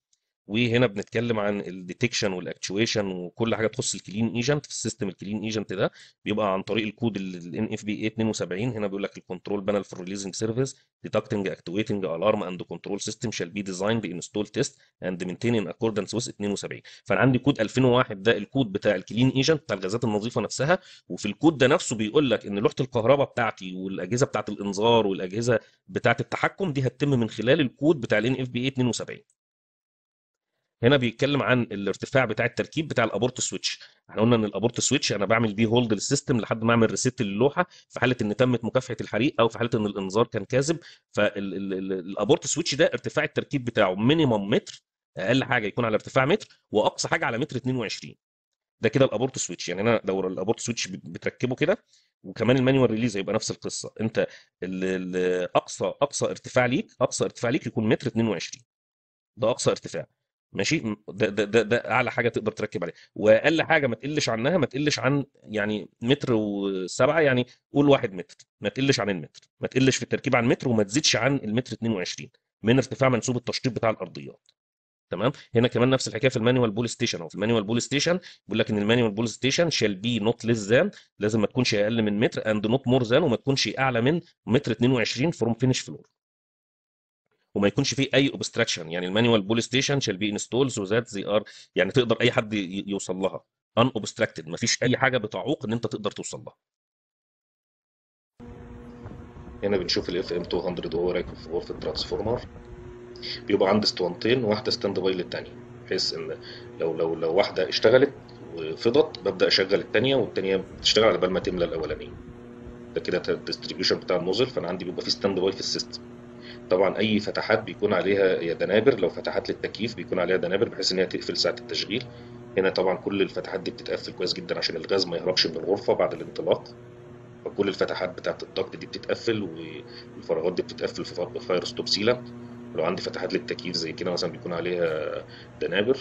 Speaker 1: وهنا بنتكلم عن الديتكشن والاكتويشن وكل حاجه تخص الكلين ايجنت في السيستم الكلين ايجنت ده بيبقى عن طريق الكود الان اف بي اي 72 هنا بيقول لك الكنترول بانل فور ريليزنج سيرفيس ديتكتنج اكتويتنج الارم اند كنترول سيستم شال بي ديزاين انستول تيست اند مينتين ان اكوردنس ويز 72 فانا عندي كود 2001 ده الكود بتاع الكلين ايجنت بتاع الغازات النظيفه نفسها وفي الكود ده نفسه بيقول لك ان لوحه الكهرباء بتاعتي والاجهزه بتاعت الانذار والاجهزه بتاعت التحكم دي هتتم من خلال الكود بتاع الان اف بي اي 72 هنا بيتكلم عن الارتفاع بتاع التركيب بتاع الابورت سويتش احنا قلنا ان الابورت سويتش انا بعمل بيه هولد للسيستم لحد ما اعمل ريست للوحه في حاله ان تمت مكافحه الحريق او في حاله ان الانذار كان كاذب فالابورت سويتش ده ارتفاع التركيب بتاعه مينيمم متر اقل حاجه يكون على ارتفاع متر واقصى حاجه على متر 22 ده كده الابورت سويتش يعني انا لو الابورت سويتش بتركبه كده وكمان المانيوال ريليز هيبقى نفس القصه انت اقصى اقصى ارتفاع ليك اقصى ارتفاع ليك يكون متر 22 ده اقصى ارتفاع ماشي ده ده ده, ده اعلى حاجه تقدر تركب عليها واقل حاجه ما تقلش عنها ما تقلش عن يعني متر وسبعه يعني قول واحد متر ما تقلش عن المتر ما تقلش في التركيب عن متر وما تزيدش عن المتر 22 من ارتفاع منسوب التشطيب بتاع الارضيات تمام هنا كمان نفس الحكايه في المانيوال بول ستيشن او في المانيوال بول ستيشن بيقول لك ان المانيوال بول ستيشن شال بي نوت ليس ذان لازم ما تكونش اقل من متر اند نوت مور ذان وما تكونش اعلى من متر 22 فروم فينش فلور وما يكونش فيه اي اوبستراكشن يعني المانيوال بول ستيشن شال بي انستولز وذات زي ار يعني تقدر اي حد يوصل لها ان اوبستراكتد ما فيش اي حاجه بتعوق ان انت تقدر توصل لها هنا بنشوف الاف ام 200 وهو راكب في غرفه ترانسفورمر بيبقى عند اسطوانتين واحده ستاند باي للثانيه بحيث ان لو لو لو واحده اشتغلت وفضت ببدا اشغل الثانيه والثانيه بتشتغل على بال ما تملى الاولانيه ده كده الديستريبيوشن بتاع النوزل فانا عندي بيبقى فيه ستاند باي في السيستم طبعا اي فتحات بيكون عليها يا دنابر لو فتحات للتكييف بيكون عليها دنابر بحيث ان هي تقفل ساعه التشغيل هنا طبعا كل الفتحات دي بتتقفل كويس جدا عشان الغاز ما يهربش من الغرفه بعد الانطلاق فكل الفتحات بتاعه الضغط دي بتتقفل والفراغات دي بتتقفل في فاير ستوب سيلا لو عندي فتحات للتكييف زي كده مثلا بيكون عليها دنابر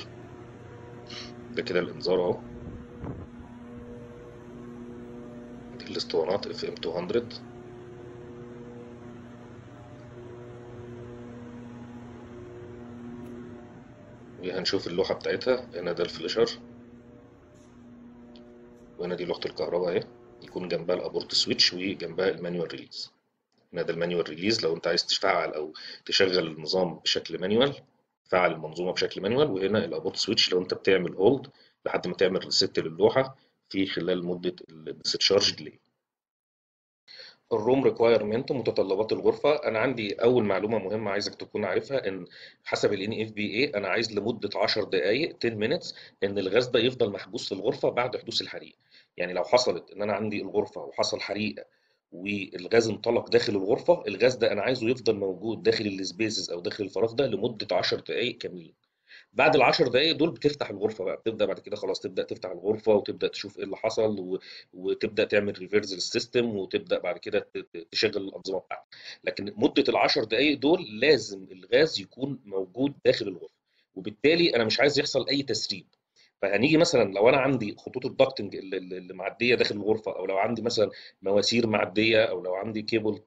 Speaker 1: ده كده الانذار اهو دي الاسطوانات اف ام 200 يعني هنشوف اللوحة بتاعتها هنا ده الفليشر وهنا دي لوحة الكهرباء اهي يكون جنبها الابورت سويتش وجنبها المانيوال ريليز هنا ده المانيوال ريليز لو انت عايز تفعل او تشغل النظام بشكل مانيوال فعل المنظومة بشكل مانيوال وهنا الابورت سويتش لو انت بتعمل هولد لحد ما تعمل ريست للوحة في خلال مدة الديسشارج ديلي الروم ريكوايرمنت متطلبات الغرفه انا عندي اول معلومه مهمه عايزك تكون عارفها ان حسب الان اف بي اي انا عايز لمده 10 دقائق 10 مينتس ان الغاز ده يفضل محبوس في الغرفه بعد حدوث الحريق يعني لو حصلت ان انا عندي الغرفه وحصل حريقه والغاز انطلق داخل الغرفه الغاز ده انا عايزه يفضل موجود داخل السبيسز او داخل الفراغ ده لمده 10 دقائق كاملين بعد ال10 دقائق دول بتفتح الغرفه بقى بتبدا بعد كده خلاص تبدا تفتح الغرفه وتبدا تشوف ايه اللي حصل و... وتبدا تعمل ريفيرز للسيستم وتبدا بعد كده تشغل الانظمه بتاعتك لكن مده ال10 دقائق دول لازم الغاز يكون موجود داخل الغرفه وبالتالي انا مش عايز يحصل اي تسريب فهنيجي مثلا لو انا عندي خطوط الدكتنج اللي معديه داخل الغرفه او لو عندي مثلا مواسير معديه او لو عندي كيبل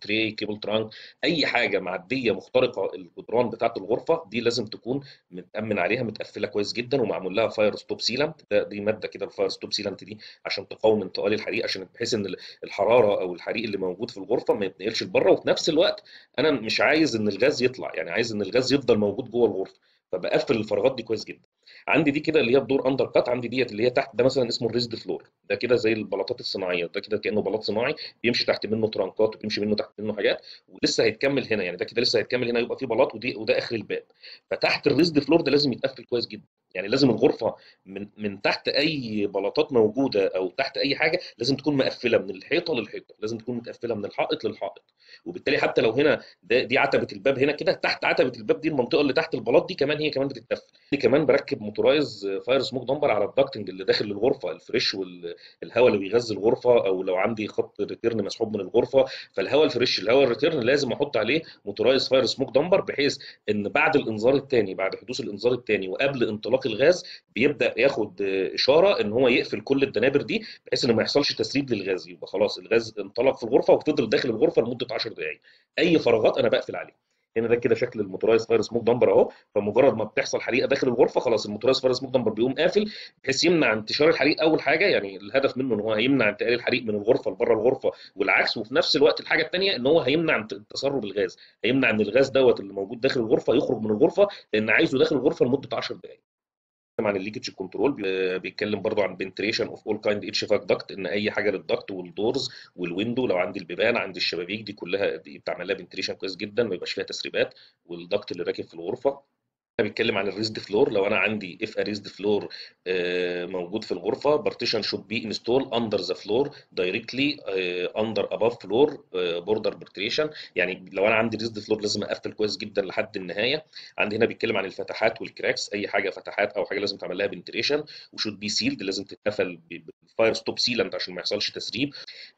Speaker 1: تري كيبل ترانك اي حاجه معديه مخترقه الجدران بتاعه الغرفه دي لازم تكون متامن عليها متقفله كويس جدا ومعمول لها فاير ستوب سيلانت ده دي ماده كده الفاير ستوب سيلانت دي عشان تقاوم انتقال الحريق عشان بحيث ان الحراره او الحريق اللي موجود في الغرفه ما يتنقلش لبره وفي نفس الوقت انا مش عايز ان الغاز يطلع يعني عايز ان الغاز يفضل موجود جوه الغرفه فبقفل الفراغات دي كويس جدا عندي دي كده اللي هي الدور اندر كات عندي ديت اللي هي تحت ده مثلا اسمه الريزد فلور ده كده زي البلاطات الصناعيه ده كده كانه بلاط صناعي بيمشي تحت منه ترنكات وبيمشي منه تحت منه حاجات ولسه هيتكمل هنا يعني ده كده لسه هيتكمل هنا يبقى فيه بلاط ودي وده اخر الباب فتحت الريزد فلور ده لازم يتقفل كويس جدا يعني لازم الغرفه من من تحت اي بلاطات موجوده او تحت اي حاجه لازم تكون مقفله من الحيطه للحيطه لازم تكون متقفله من الحائط للحائط وبالتالي حتى لو هنا ده دي عتبه الباب هنا كده تحت عتبه الباب دي المنطقه اللي تحت البلاط دي كمان هي كمان بتتقفل كمان بركب موتورايز فاير آه، سموك دمبر على الدكتنج اللي داخل الغرفه الفريش والهواء اللي بيغذي الغرفه او لو عندي خط ريتيرن مسحوب من الغرفه فالهواء الفريش الهواء الريتيرن لازم احط عليه موتورايز فاير سموك دمبر بحيث ان بعد الانذار الثاني بعد حدوث الانذار الثاني وقبل انطلاق الغاز بيبدا ياخد اشاره ان هو يقفل كل الدنابر دي بحيث ان ما يحصلش تسريب للغاز يبقى خلاص الغاز انطلق في الغرفه وفضل داخل الغرفه لمده 10 دقائق اي فراغات انا بقفل عليه هنا ده كده شكل الموتورايز فايروس سموك دمبر اهو فمجرد ما بتحصل حريقه داخل الغرفه خلاص الموتورايز فايروس سموك دمبر بيقوم قافل بحيث يمنع انتشار الحريق اول حاجه يعني الهدف منه ان هو هيمنع انتقال الحريق من الغرفه لبره الغرفه والعكس وفي نفس الوقت الحاجه الثانيه ان هو هيمنع تسرب الغاز هيمنع ان الغاز دوت اللي موجود داخل الغرفه يخرج من الغرفه لان عايزه داخل الغرفه لمده 10 دقائق بيتكلم عن الليكج كنترول بيتكلم برضو عن بنتريشن اوف اول كايند اتش فاك داكت ان اي حاجه للدكت والدورز والويندو لو عندي البيبان عندي الشبابيك دي كلها بتعمل لها بنتريشن كويس جدا ما يبقاش فيها تسريبات والدكت اللي راكب في الغرفه بيتكلم بنتكلم عن الريزد فلور لو انا عندي اف ريزد فلور موجود في الغرفه بارتيشن شود بي انستول اندر ذا فلور دايركتلي اندر اباف فلور بوردر بارتيشن يعني لو انا عندي ريزد فلور لازم اقفل كويس جدا لحد النهايه عندي هنا بيتكلم عن الفتحات والكراكس اي حاجه فتحات او حاجه لازم تعمل لها بنتريشن وشود بي سيلد لازم تتقفل بالفاير ستوب سيلنت عشان ما يحصلش تسريب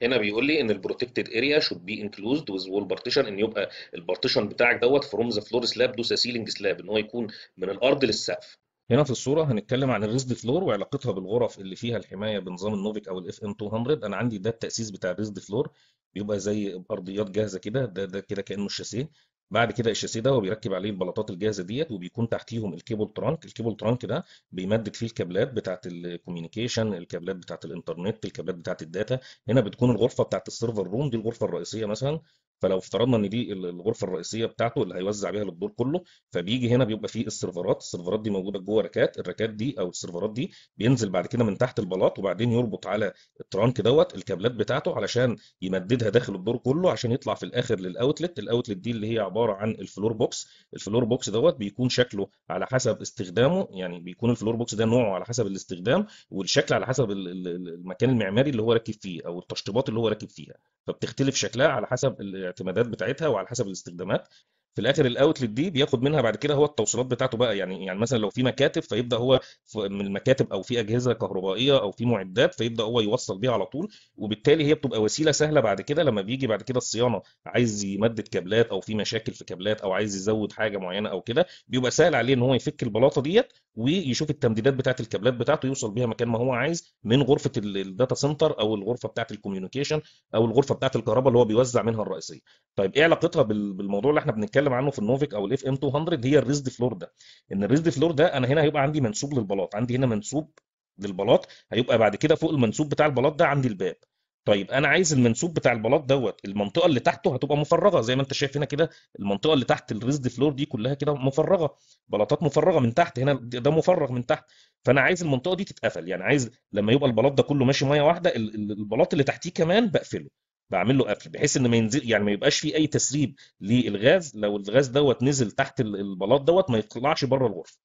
Speaker 1: هنا بيقول لي ان البروتكتد اريا شود بي انكلوزد ويز وول بارتيشن ان يبقى البارتيشن بتاعك دوت فروم ذا فلور سلاب دوس سيلينج سلاب ان هو يكون من الارض للسقف هنا في الصورة هنتكلم عن الريزد فلور وعلاقتها بالغرف اللي فيها الحماية بنظام النوفيك أو الاف ام 200 أنا عندي ده التأسيس بتاع الريزد فلور بيبقى زي أرضيات جاهزة كده ده ده كده كأنه الشاسيه بعد كده الشاسيه ده هو بيركب عليه البلاطات الجاهزه ديت وبيكون تحتيهم الكيبل ترانك الكيبل ترانك ده بيمدد فيه الكابلات بتاعه الكوميونيكيشن الكابلات بتاعه الانترنت الكابلات بتاعه الداتا هنا بتكون الغرفه بتاعه السيرفر روم دي الغرفه الرئيسيه مثلا فلو افترضنا ان دي الغرفه الرئيسيه بتاعته اللي هيوزع بيها للدور كله فبيجي هنا بيبقى فيه السيرفرات السيرفرات دي موجوده جوه ركات الركات دي او السيرفرات دي بينزل بعد كده من تحت البلاط وبعدين يربط على الترانك دوت الكابلات بتاعته علشان يمددها داخل الدور كله عشان يطلع في الاخر للاوتلت الاوتلت دي اللي هي عباره عن الفلور بوكس الفلور بوكس دوت بيكون شكله على حسب استخدامه يعني بيكون الفلور بوكس ده نوعه على حسب الاستخدام والشكل على حسب المكان المعماري اللي هو راكب فيه او التشطيبات اللي هو راكب فيها فبتختلف شكلها على حسب الاعتمادات بتاعتها وعلى حسب الاستخدامات في الاخر الاوتلت دي بياخد منها بعد كده هو التوصيلات بتاعته بقى يعني يعني مثلا لو في مكاتب فيبدا هو من المكاتب او في اجهزه كهربائيه او في معدات فيبدا هو يوصل بيها على طول وبالتالي هي بتبقى وسيله سهله بعد كده لما بيجي بعد كده الصيانه عايز يمدد كابلات او في مشاكل في كابلات او عايز يزود حاجه معينه او كده بيبقى سهل عليه ان هو يفك البلاطه ديت ويشوف التمديدات بتاعه الكابلات بتاعته يوصل بيها مكان ما هو عايز من غرفه الداتا سنتر او الغرفه بتاعه الكوميونيكيشن او الغرفه بتاعه الكهرباء اللي هو بيوزع منها الرئيسيه طيب ايه علاقتها بالموضوع اللي احنا بنتكلم بنتكلم عنه في النوفيك او الاف ام 200 هي الريزد فلور ده ان الريزد فلور ده انا هنا هيبقى عندي منسوب للبلاط عندي هنا منسوب للبلاط هيبقى بعد كده فوق المنسوب بتاع البلاط ده عندي الباب طيب انا عايز المنسوب بتاع البلاط دوت المنطقه اللي تحته هتبقى مفرغه زي ما انت شايف هنا كده المنطقه اللي تحت الريزد فلور دي كلها كده مفرغه بلاطات مفرغه من تحت هنا ده مفرغ من تحت فانا عايز المنطقه دي تتقفل يعني عايز لما يبقى البلاط ده كله ماشي ميه واحده البلاط اللي تحتيه كمان بقفله بعمل له قفل بحيث ان ما ينزل يعني ما يبقاش في اي تسريب للغاز لو الغاز دوت نزل تحت البلاط دوت ما يطلعش بره الغرفه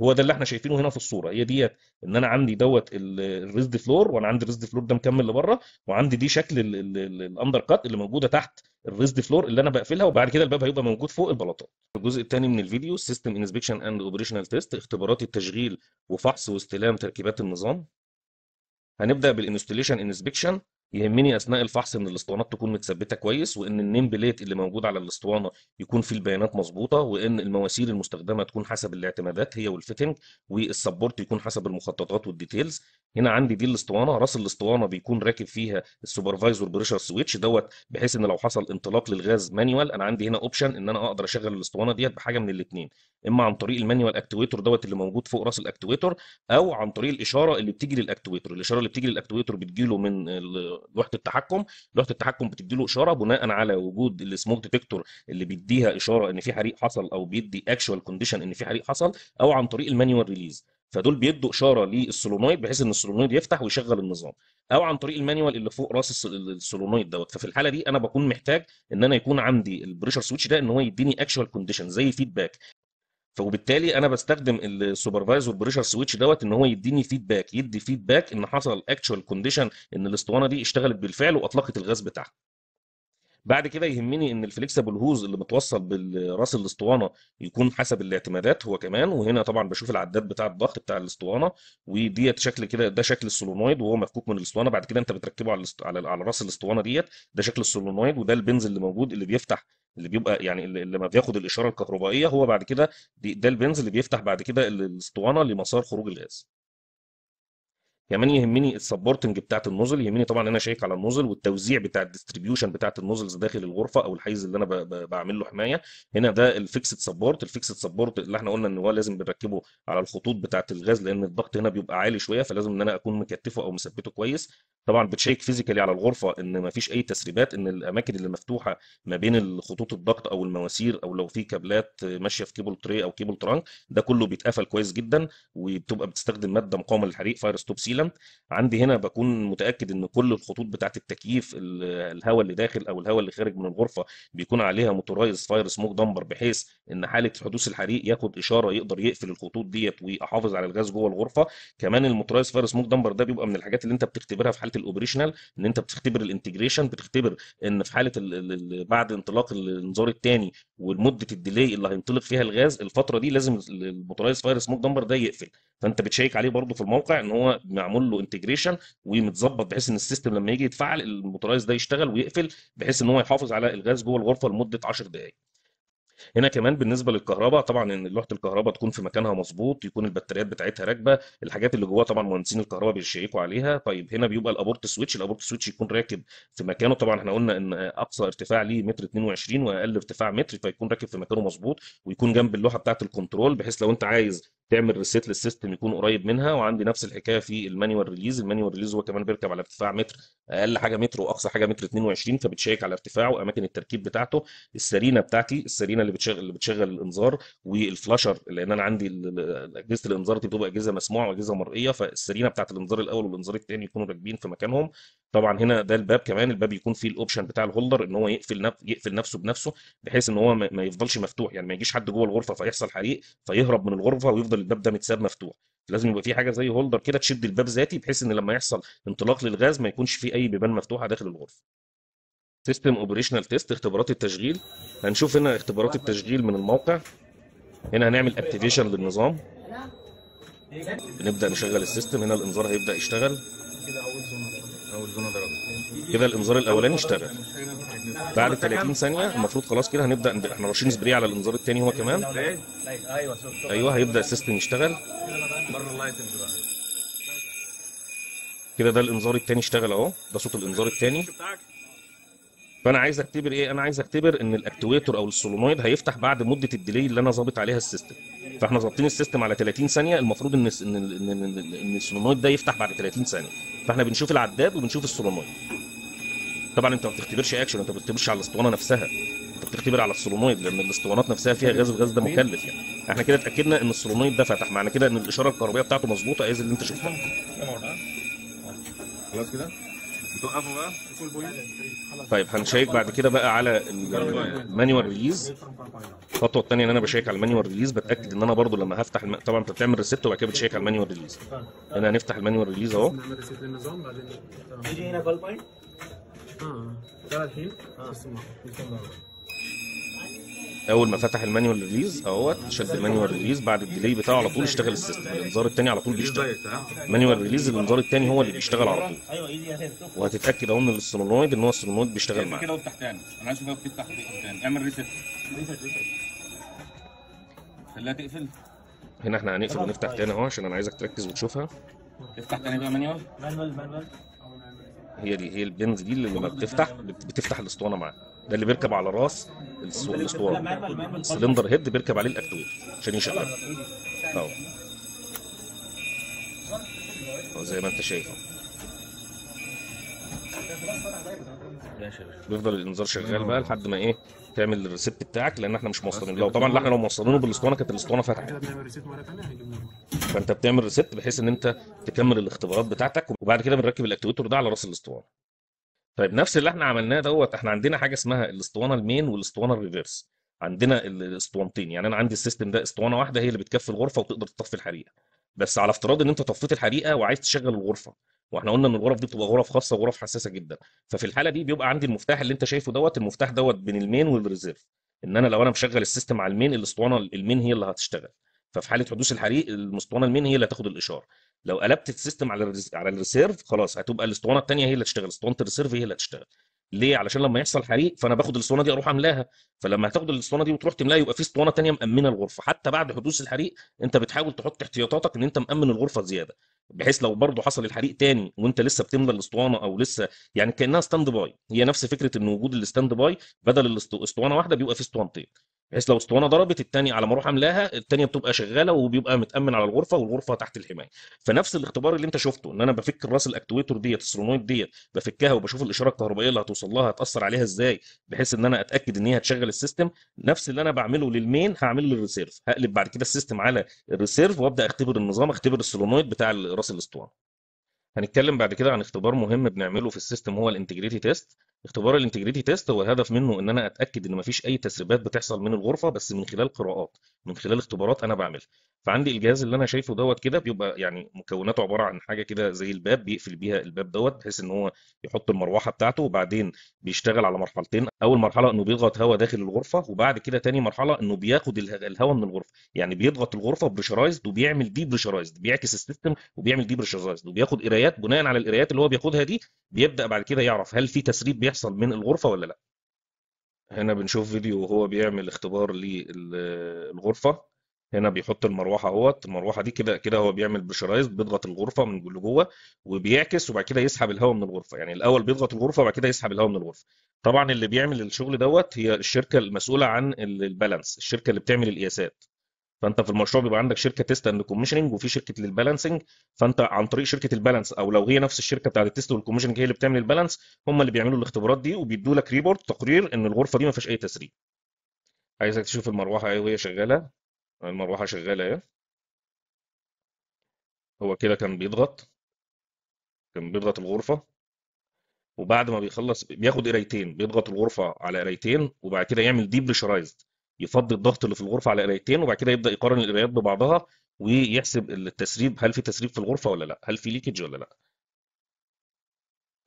Speaker 1: هو ده اللي احنا شايفينه هنا في الصوره هي ديت ان انا عندي دوت الريزد فلور وانا عندي الريزد فلور ده مكمل لبره وعندي دي شكل الاندر كات اللي موجوده تحت الريزد فلور اللي انا بقفلها وبعد كده الباب هيبقى موجود فوق البلاطات. الجزء الثاني من الفيديو سيستم انسبكشن اند اوبريشنال تيست اختبارات التشغيل وفحص واستلام تركيبات النظام. هنبدا بالانستليشن انسبكشن يهمني اثناء الفحص ان الاسطوانات تكون متثبته كويس وان النيم بليت اللي موجود على الاسطوانه يكون فيه البيانات مظبوطه وان المواسير المستخدمه تكون حسب الاعتمادات هي والفيتنج والسبورت يكون حسب المخططات والديتيلز هنا عندي دي الاسطوانه راس الاسطوانه بيكون راكب فيها السوبرفايزور بريشر سويتش دوت بحيث ان لو حصل انطلاق للغاز مانيوال انا عندي هنا اوبشن ان انا اقدر اشغل الاسطوانه ديت بحاجه من الاثنين اما عن طريق المانيوال اكتويتور دوت اللي موجود فوق راس الاكتويتور او عن طريق الاشاره اللي بتيجي للاكتويتور الاشاره اللي بتيجي للاكتويتور له من لوحه التحكم لوحه التحكم بتدي له اشاره بناء على وجود السموك ديتكتور اللي بيديها اشاره ان في حريق حصل او بيدي اكشوال كونديشن ان في حريق حصل او عن طريق المانيوال ريليز فدول بيدوا اشاره للسولونويد بحيث ان السولونويد يفتح ويشغل النظام او عن طريق المانيوال اللي فوق راس السولونويد دوت ففي الحاله دي انا بكون محتاج ان انا يكون عندي البريشر سويتش ده ان هو يديني اكشوال كونديشن زي فيدباك فوبالتالي انا بستخدم السوبرفايزر بريشر سويتش دوت ان هو يديني فيدباك يدي فيدباك ان حصل اكشوال كونديشن ان الاسطوانه دي اشتغلت بالفعل واطلقت الغاز بتاعها بعد كده يهمني ان الفليكسبل هوز اللي متوصل بالراس الاسطوانه يكون حسب الاعتمادات هو كمان وهنا طبعا بشوف العداد بتاع الضغط بتاع الاسطوانه وديت شكل كده ده شكل السولونويد وهو مفكوك من الاسطوانه بعد كده انت بتركبه على على, على راس الاسطوانه ديت ده شكل السولونويد وده البنز اللي موجود اللي بيفتح اللي بيبقى يعني اللي لما بياخد الاشاره الكهربائيه هو بعد كده ده البنز اللي بيفتح بعد كده الاسطوانه لمسار خروج الغاز كمان يهمني السبورتنج بتاعت النوزل يهمني طبعا ان انا شايك على النوزل والتوزيع بتاع الديستريبيوشن بتاعت النوزلز داخل الغرفه او الحيز اللي انا بعمل له حمايه هنا ده الفيكسد سبورت الفيكسد سبورت اللي احنا قلنا ان هو لازم بنركبه على الخطوط بتاعت الغاز لان الضغط هنا بيبقى عالي شويه فلازم ان انا اكون مكتفه او مثبته كويس طبعا بتشيك فيزيكالي على الغرفه ان ما فيش اي تسريبات ان الاماكن اللي مفتوحه ما بين خطوط الضغط او المواسير او لو في كابلات ماشيه في كيبل تري او كيبل ترانك ده كله بيتقفل كويس جدا وبتبقى بتستخدم ماده مقاومه للحريق فاير ستوب سيلا بتتكلم عندي هنا بكون متاكد ان كل الخطوط بتاعت التكييف الهواء اللي داخل او الهواء اللي خارج من الغرفه بيكون عليها موتورايز فاير سموك دمبر بحيث ان حاله حدوث الحريق ياخد اشاره يقدر يقفل الخطوط ديت ويحافظ على الغاز جوه الغرفه كمان الموتورايز فاير سموك دمبر ده بيبقى من الحاجات اللي انت بتختبرها في حاله الاوبريشنال ان انت بتختبر الانتجريشن بتختبر ان في حاله بعد انطلاق الانذار الثاني ومده الديلي اللي هينطلق فيها الغاز الفتره دي لازم الموتورايز فاير سموك دمبر ده يقفل فانت بتشيك عليه برضه في الموقع ان هو معمول له انتجريشن ومتظبط بحيث ان السيستم لما يجي يتفعل الموتورايز ده يشتغل ويقفل بحيث ان هو يحافظ على الغاز جوه الغرفه لمده 10 دقائق هنا كمان بالنسبه للكهرباء طبعا ان لوحه الكهرباء تكون في مكانها مظبوط يكون البطاريات بتاعتها راكبه الحاجات اللي جواها طبعا مهندسين الكهرباء بيشيكوا عليها طيب هنا بيبقى الابورت سويتش الابورت سويتش يكون راكب في مكانه طبعا احنا قلنا ان اقصى ارتفاع ليه متر 22 واقل ارتفاع متر فيكون راكب في مكانه مظبوط ويكون جنب اللوحه بتاعه الكنترول بحيث لو انت عايز تعمل ريسيت للسيستم يكون قريب منها وعندي نفس الحكايه في المانيوال ريليز المانيوال ريليز هو كمان بيركب على ارتفاع متر اقل حاجه متر واقصى حاجه متر 22 فبتشيك على ارتفاعه واماكن التركيب بتاعته السرينه بتاعتي السرينه اللي بتشغل اللي بتشغل الانذار والفلاشر لان انا عندي اجهزه الانذار دي بتبقى اجهزه مسموعه واجهزه مرئيه فالسرينه بتاعت الانذار الاول والانذار الثاني يكونوا راكبين في مكانهم طبعا هنا ده الباب كمان الباب يكون فيه الاوبشن بتاع الهولدر ان هو يقفل نف... يقفل نفسه بنفسه بحيث ان هو ما, ما يفضلش مفتوح يعني ما يجيش حد جوه الغرفه فيحصل حريق فيهرب من الغرفه ويفضل الباب ده متساب مفتوح لازم يبقى في حاجه زي هولدر كده تشد الباب ذاتي بحيث ان لما يحصل انطلاق للغاز ما يكونش فيه اي بيبان مفتوحه داخل الغرفه سيستم اوبريشنال تيست اختبارات التشغيل هنشوف هنا اختبارات التشغيل من الموقع هنا هنعمل اكتيفيشن للنظام نبدا نشغل السيستم هنا الانذار هيبدا يشتغل كده الانذار الاولاني اشتغل بعد 30 ثانيه المفروض خلاص كده هنبدا احنا راشين سبري على الانذار الثاني هو كمان ايوه ايوه هيبدا السيستم يشتغل كده ده الانذار الثاني اشتغل اهو ده صوت الانذار الثاني فانا عايز اختبر ايه انا عايز اختبر ان الاكتويتر او السولونويد هيفتح بعد مده الديلي اللي انا ظابط عليها السيستم فاحنا ظابطين السيستم على 30 ثانيه المفروض ان ان ان, إن السولونويد ده يفتح بعد 30 ثانيه فاحنا بنشوف العداد وبنشوف السولونويد طبعا انت ما بتختبرش اكشن انت ما بتختبرش على الاسطوانه نفسها انت بتختبر على السولونويد لان الاسطوانات نفسها فيها غاز الغاز ده مكلف يعني احنا كده اتاكدنا ان السولونويد ده فتح معنى كده ان الاشاره الكهربائيه بتاعته مظبوطه ايز اللي انت شفتها خلاص كده بقى طيب هنشيك بعد كده بقى على المانيوال ريليز الخطوه الثانيه ان انا بشيك على المانيوال ريليز بتاكد ان انا برضو لما هفتح الم... طبعا انت بتعمل ريسيت وبعد كده بتشيك على المانيوال ريليز هنا هنفتح المانيوال ريليز اهو نعمل ريسيت للنظام بعدين هنا كول اه ده الحين اه اول ما فتح المانيوال ريليز اهوت شد المانيوال ريليز بعد الديلي بتاعه على طول اشتغل السيستم الانذار الثاني على طول بيشتغل المانيوال ريليز الانذار الثاني هو اللي بيشتغل على طول أيوة، إيه وهتتاكد اهو من السولونويد ان هو السولونويد بيشتغل معاك كده وافتح تاني يعني. انا عايز اشوفها بتفتح تاني اعمل ريسيت خليها تقفل هنا احنا هنقفل ونفتح تاني اهو عشان انا عايزك تركز وتشوفها تفتح تاني بقى مانيوال مانيوال مانيوال هي دي هي البنز دي اللي لما بتفتح بتفتح الاسطوانه معاه ده اللي بيركب على راس الاسطوانه السلندر هيد بيركب عليه الاكتوير عشان يشغل اهو زي ما انت شايف بيفضل الانذار شغال بقى لحد ما ايه تعمل الريسيت بتاعك لان احنا مش موصلين له طبعا احنا لو موصلينه بالاسطوانه كانت الاسطوانه فتحت فانت بتعمل ريسيت بحيث ان انت تكمل الاختبارات بتاعتك وبعد كده بنركب الاكتويتور ده على راس الاسطوانه طيب نفس اللي احنا عملناه دوت احنا عندنا حاجه اسمها الاسطوانه المين والاسطوانه الريفرس عندنا الاسطوانتين يعني انا عندي السيستم ده اسطوانه واحده هي اللي بتكفي الغرفه وتقدر تطفي الحريقه بس على افتراض ان انت طفيت الحريقه وعايز تشغل الغرفه واحنا قلنا ان الغرف دي بتبقى غرف خاصه وغرف حساسه جدا ففي الحاله دي بيبقى عندي المفتاح اللي انت شايفه دوت المفتاح دوت بين المين والريزيرف ان انا لو انا مشغل السيستم على المين الاسطوانه المين هي اللي هتشتغل ففي حاله حدوث الحريق الاسطوانه المين هي اللي هتاخد الاشاره لو قلبت السيستم على على الريسيرف خلاص هتبقى الاسطوانه الثانيه هي اللي هتشتغل اسطوانه الريسيرف هي اللي هتشتغل ليه علشان لما يحصل حريق فانا باخد الاسطوانه دي اروح املاها فلما هتاخد الاسطوانه دي وتروح تملاها يبقى في اسطوانه ثانيه مامنه الغرفه حتى بعد حدوث الحريق انت بتحاول تحط احتياطاتك ان انت مامن الغرفه زياده بحيث لو برضه حصل الحريق ثاني وانت لسه بتملى الاسطوانه او لسه يعني كانها ستاند باي هي نفس فكره ان وجود الستاند باي بدل الاسطوانه واحده بيبقى في اسطوانتين بحيث لو اسطوانه ضربت الثانيه على ما اروح املاها الثانيه بتبقى شغاله وبيبقى متامن على الغرفه والغرفه تحت الحمايه فنفس الاختبار اللي انت شفته ان انا بفك راس الاكتويتور ديت السرونويد ديت بفكها وبشوف الاشاره الكهربائيه اللي هتوصل لها هتاثر عليها ازاي بحيث ان انا اتاكد ان هي هتشغل السيستم نفس اللي انا بعمله للمين هعمله للريسيرف هقلب بعد كده السيستم على الريسيرف وابدا اختبر النظام اختبر السرونويد بتاع راس الاسطوانه هنتكلم بعد كده عن اختبار مهم بنعمله في السيستم هو الانتجريتي تيست اختبار الانتجريتي تيست هو الهدف منه ان انا اتاكد ان مفيش اي تسريبات بتحصل من الغرفه بس من خلال قراءات من خلال اختبارات انا بعملها فعندي الجهاز اللي انا شايفه دوت كده بيبقى يعني مكوناته عباره عن حاجه كده زي الباب بيقفل بيها الباب دوت بحيث ان هو يحط المروحه بتاعته وبعدين بيشتغل على مرحلتين اول مرحله انه بيضغط هواء داخل الغرفه وبعد كده تاني مرحله انه بياخد الهواء من الغرفه يعني بيضغط الغرفه بريشرايزد وبيعمل دي بريشرايزد بيعكس السيستم وبيعمل دي بريشرايزد وبياخد قرايات بناء على القرايات اللي هو بياخدها دي بيبدا بعد كده يعرف هل في تسريب بيحصل من الغرفه ولا لا هنا بنشوف فيديو وهو بيعمل اختبار للغرفه هنا بيحط المروحه اهوت المروحه دي كده كده هو بيعمل بريشرايز بيضغط الغرفه من لجوه وبيعكس وبعد كده يسحب الهواء من الغرفه يعني الاول بيضغط الغرفه وبعد كده يسحب الهواء من الغرفه طبعا اللي بيعمل الشغل دوت هي الشركه المسؤوله عن البالانس الشركه اللي بتعمل القياسات فانت في المشروع بيبقى عندك شركه تيست اند كوميشننج وفي شركه للبالانسنج فانت عن طريق شركه البالانس او لو هي نفس الشركه بتاعت التيست والكوميشننج هي اللي بتعمل البالانس هم اللي بيعملوا الاختبارات دي وبيدوا لك ريبورت تقرير ان الغرفه دي ما فيهاش اي تسريب عايزك تشوف المروحه ايه وهي شغاله المروحه شغاله اهي هو كده كان بيضغط كان بيضغط الغرفه وبعد ما بيخلص بياخد قرايتين بيضغط الغرفه على قرايتين وبعد كده يعمل ديب بريشرايزد يفضي الضغط اللي في الغرفه على قرايتين وبعد كده يبدا يقارن القرايات ببعضها ويحسب التسريب هل في تسريب في الغرفه ولا لا هل في ليكج ولا لا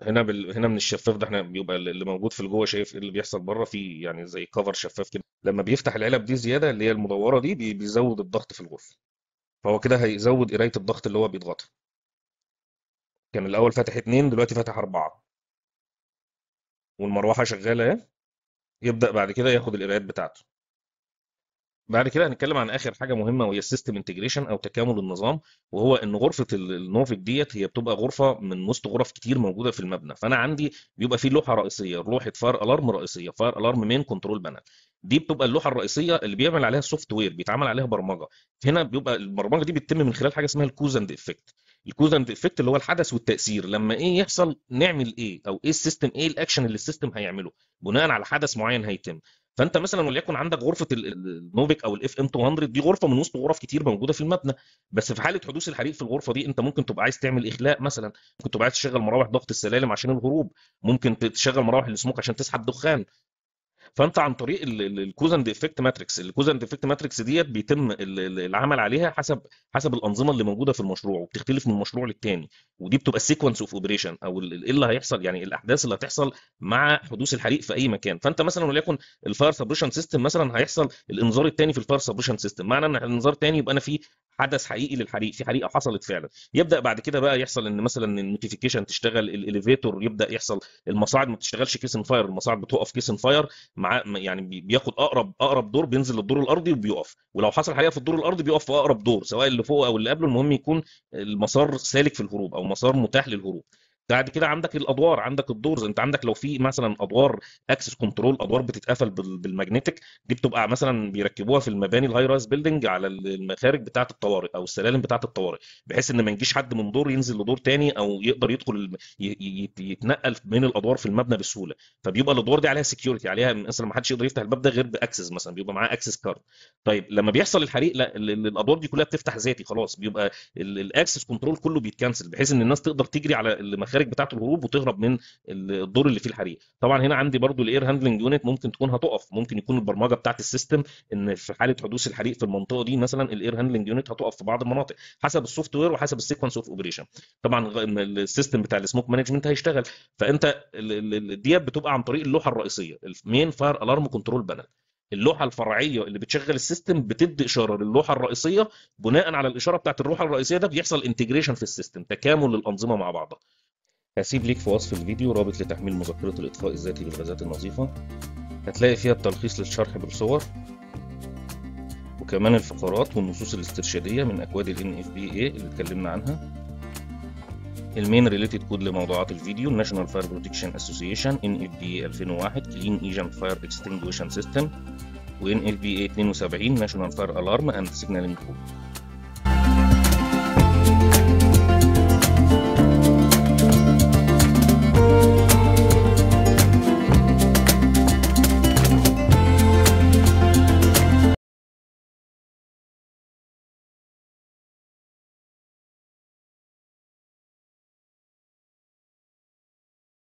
Speaker 1: هنا بال... هنا من الشفاف ده احنا بيبقى اللي موجود في الجوه شايف إيه اللي بيحصل بره في يعني زي كفر شفاف كده لما بيفتح العلب دي زياده اللي هي المدوره دي بيزود الضغط في الغرفه فهو كده هيزود قرايه الضغط اللي هو بيضغطها كان الاول فاتح اثنين دلوقتي فاتح اربعه والمروحه شغاله اهي يبدا بعد كده ياخد القرايات بتاعته بعد كده هنتكلم عن اخر حاجه مهمه وهي السيستم انتجريشن او تكامل النظام وهو ان غرفه النوفك ديت هي بتبقى غرفه من وسط غرف كتير موجوده في المبنى فانا عندي بيبقى في لوحه رئيسيه لوحه فاير الارم رئيسيه فاير الارم مين كنترول بانل دي بتبقى اللوحه الرئيسيه اللي بيعمل عليها السوفت وير بيتعمل عليها برمجه هنا بيبقى البرمجه دي بتتم من خلال حاجه اسمها الكوز اند افكت الكوز اند افكت اللي هو الحدث والتاثير لما ايه يحصل نعمل ايه او ايه السيستم ايه الاكشن اللي السيستم هيعمله بناء على حدث معين هيتم فانت مثلا وليكن عندك غرفه النوبك او الاف ام 200 دي غرفه من وسط غرف كتير موجوده في المبنى بس في حاله حدوث الحريق في الغرفه دي انت ممكن تبقى عايز تعمل اخلاء مثلا ممكن تبقى عايز تشغل مراوح ضغط السلالم عشان الهروب ممكن تشغل مراوح السموك عشان تسحب دخان فانت عن طريق الكوزن اند افكت ماتريكس الكوزن اند افكت ماتريكس ديت بيتم العمل عليها حسب حسب الانظمه اللي موجوده في المشروع وبتختلف من مشروع للتاني ودي بتبقى السيكونس اوف اوبريشن او ايه اللي هيحصل يعني الاحداث اللي هتحصل مع حدوث الحريق في اي مكان فانت مثلا وليكن الفاير سبريشن سيستم مثلا هيحصل الانذار الثاني في الفاير سبريشن سيستم معنى ان الانذار الثاني يبقى انا في حدث حقيقي للحريق في حريقه حصلت فعلا يبدا بعد كده بقى يحصل ان مثلا النوتيفيكيشن تشتغل الاليفيتور يبدا يحصل المصاعد ما بتشتغلش كيس فاير المصاعد بتوقف كيسن فاير مع يعني بياخد اقرب اقرب دور بينزل للدور الارضي وبيقف ولو حصل حاجه في الدور الارضي بيقف في اقرب دور سواء اللي فوق او اللي قبله المهم يكون المسار سالك في الهروب او مسار متاح للهروب بعد كده عندك الادوار عندك الدورز انت عندك لو في مثلا ادوار اكسس كنترول ادوار بتتقفل بالماجنتيك دي بتبقى مثلا بيركبوها في المباني الهاي رايز بيلدنج على المخارج بتاعه الطوارئ او السلالم بتاعه الطوارئ بحيث ان ما يجيش حد من دور ينزل لدور تاني او يقدر يدخل يتنقل من الادوار في المبنى بسهوله فبيبقى الادوار دي عليها سكيورتي عليها مثلا ما حدش يقدر يفتح الباب ده غير باكسس مثلا بيبقى معاه اكسس كارد طيب لما بيحصل الحريق لا الادوار دي كلها بتفتح ذاتي خلاص بيبقى الاكسس كنترول كله بيتكنسل بحيث ان الناس تقدر تجري على المخارج المخارج بتاعه الهروب وتهرب من الدور اللي فيه الحريق طبعا هنا عندي برضو الاير هاندلنج يونت ممكن تكون هتقف ممكن يكون البرمجه بتاعه السيستم ان في حاله حدوث الحريق في المنطقه دي مثلا الاير هاندلنج يونت هتقف في بعض المناطق حسب السوفت وير وحسب السيكونس اوف اوبريشن طبعا السيستم بتاع السموك مانجمنت هيشتغل فانت ديت بتبقى عن طريق اللوحه الرئيسيه المين فاير الارم كنترول بانل اللوحه الفرعيه اللي بتشغل السيستم بتدي اشاره للوحه الرئيسيه بناء على الاشاره بتاعت اللوحه الرئيسيه ده بيحصل انتجريشن في السيستم تكامل الأنظمة مع بعضها هسيب ليك في وصف الفيديو رابط لتحميل مذكرة الإطفاء الذاتي للغازات النظيفة هتلاقي فيها التلخيص للشرح بالصور وكمان الفقرات والنصوص الاسترشادية من أكواد الـ NFPA اللي اتكلمنا عنها المين ريليتد كود لموضوعات الفيديو National Fire Protection Association NFPA 2001 Clean Agent Fire Extinguishing System و NFPA 72 National Fire Alarm and Signaling Code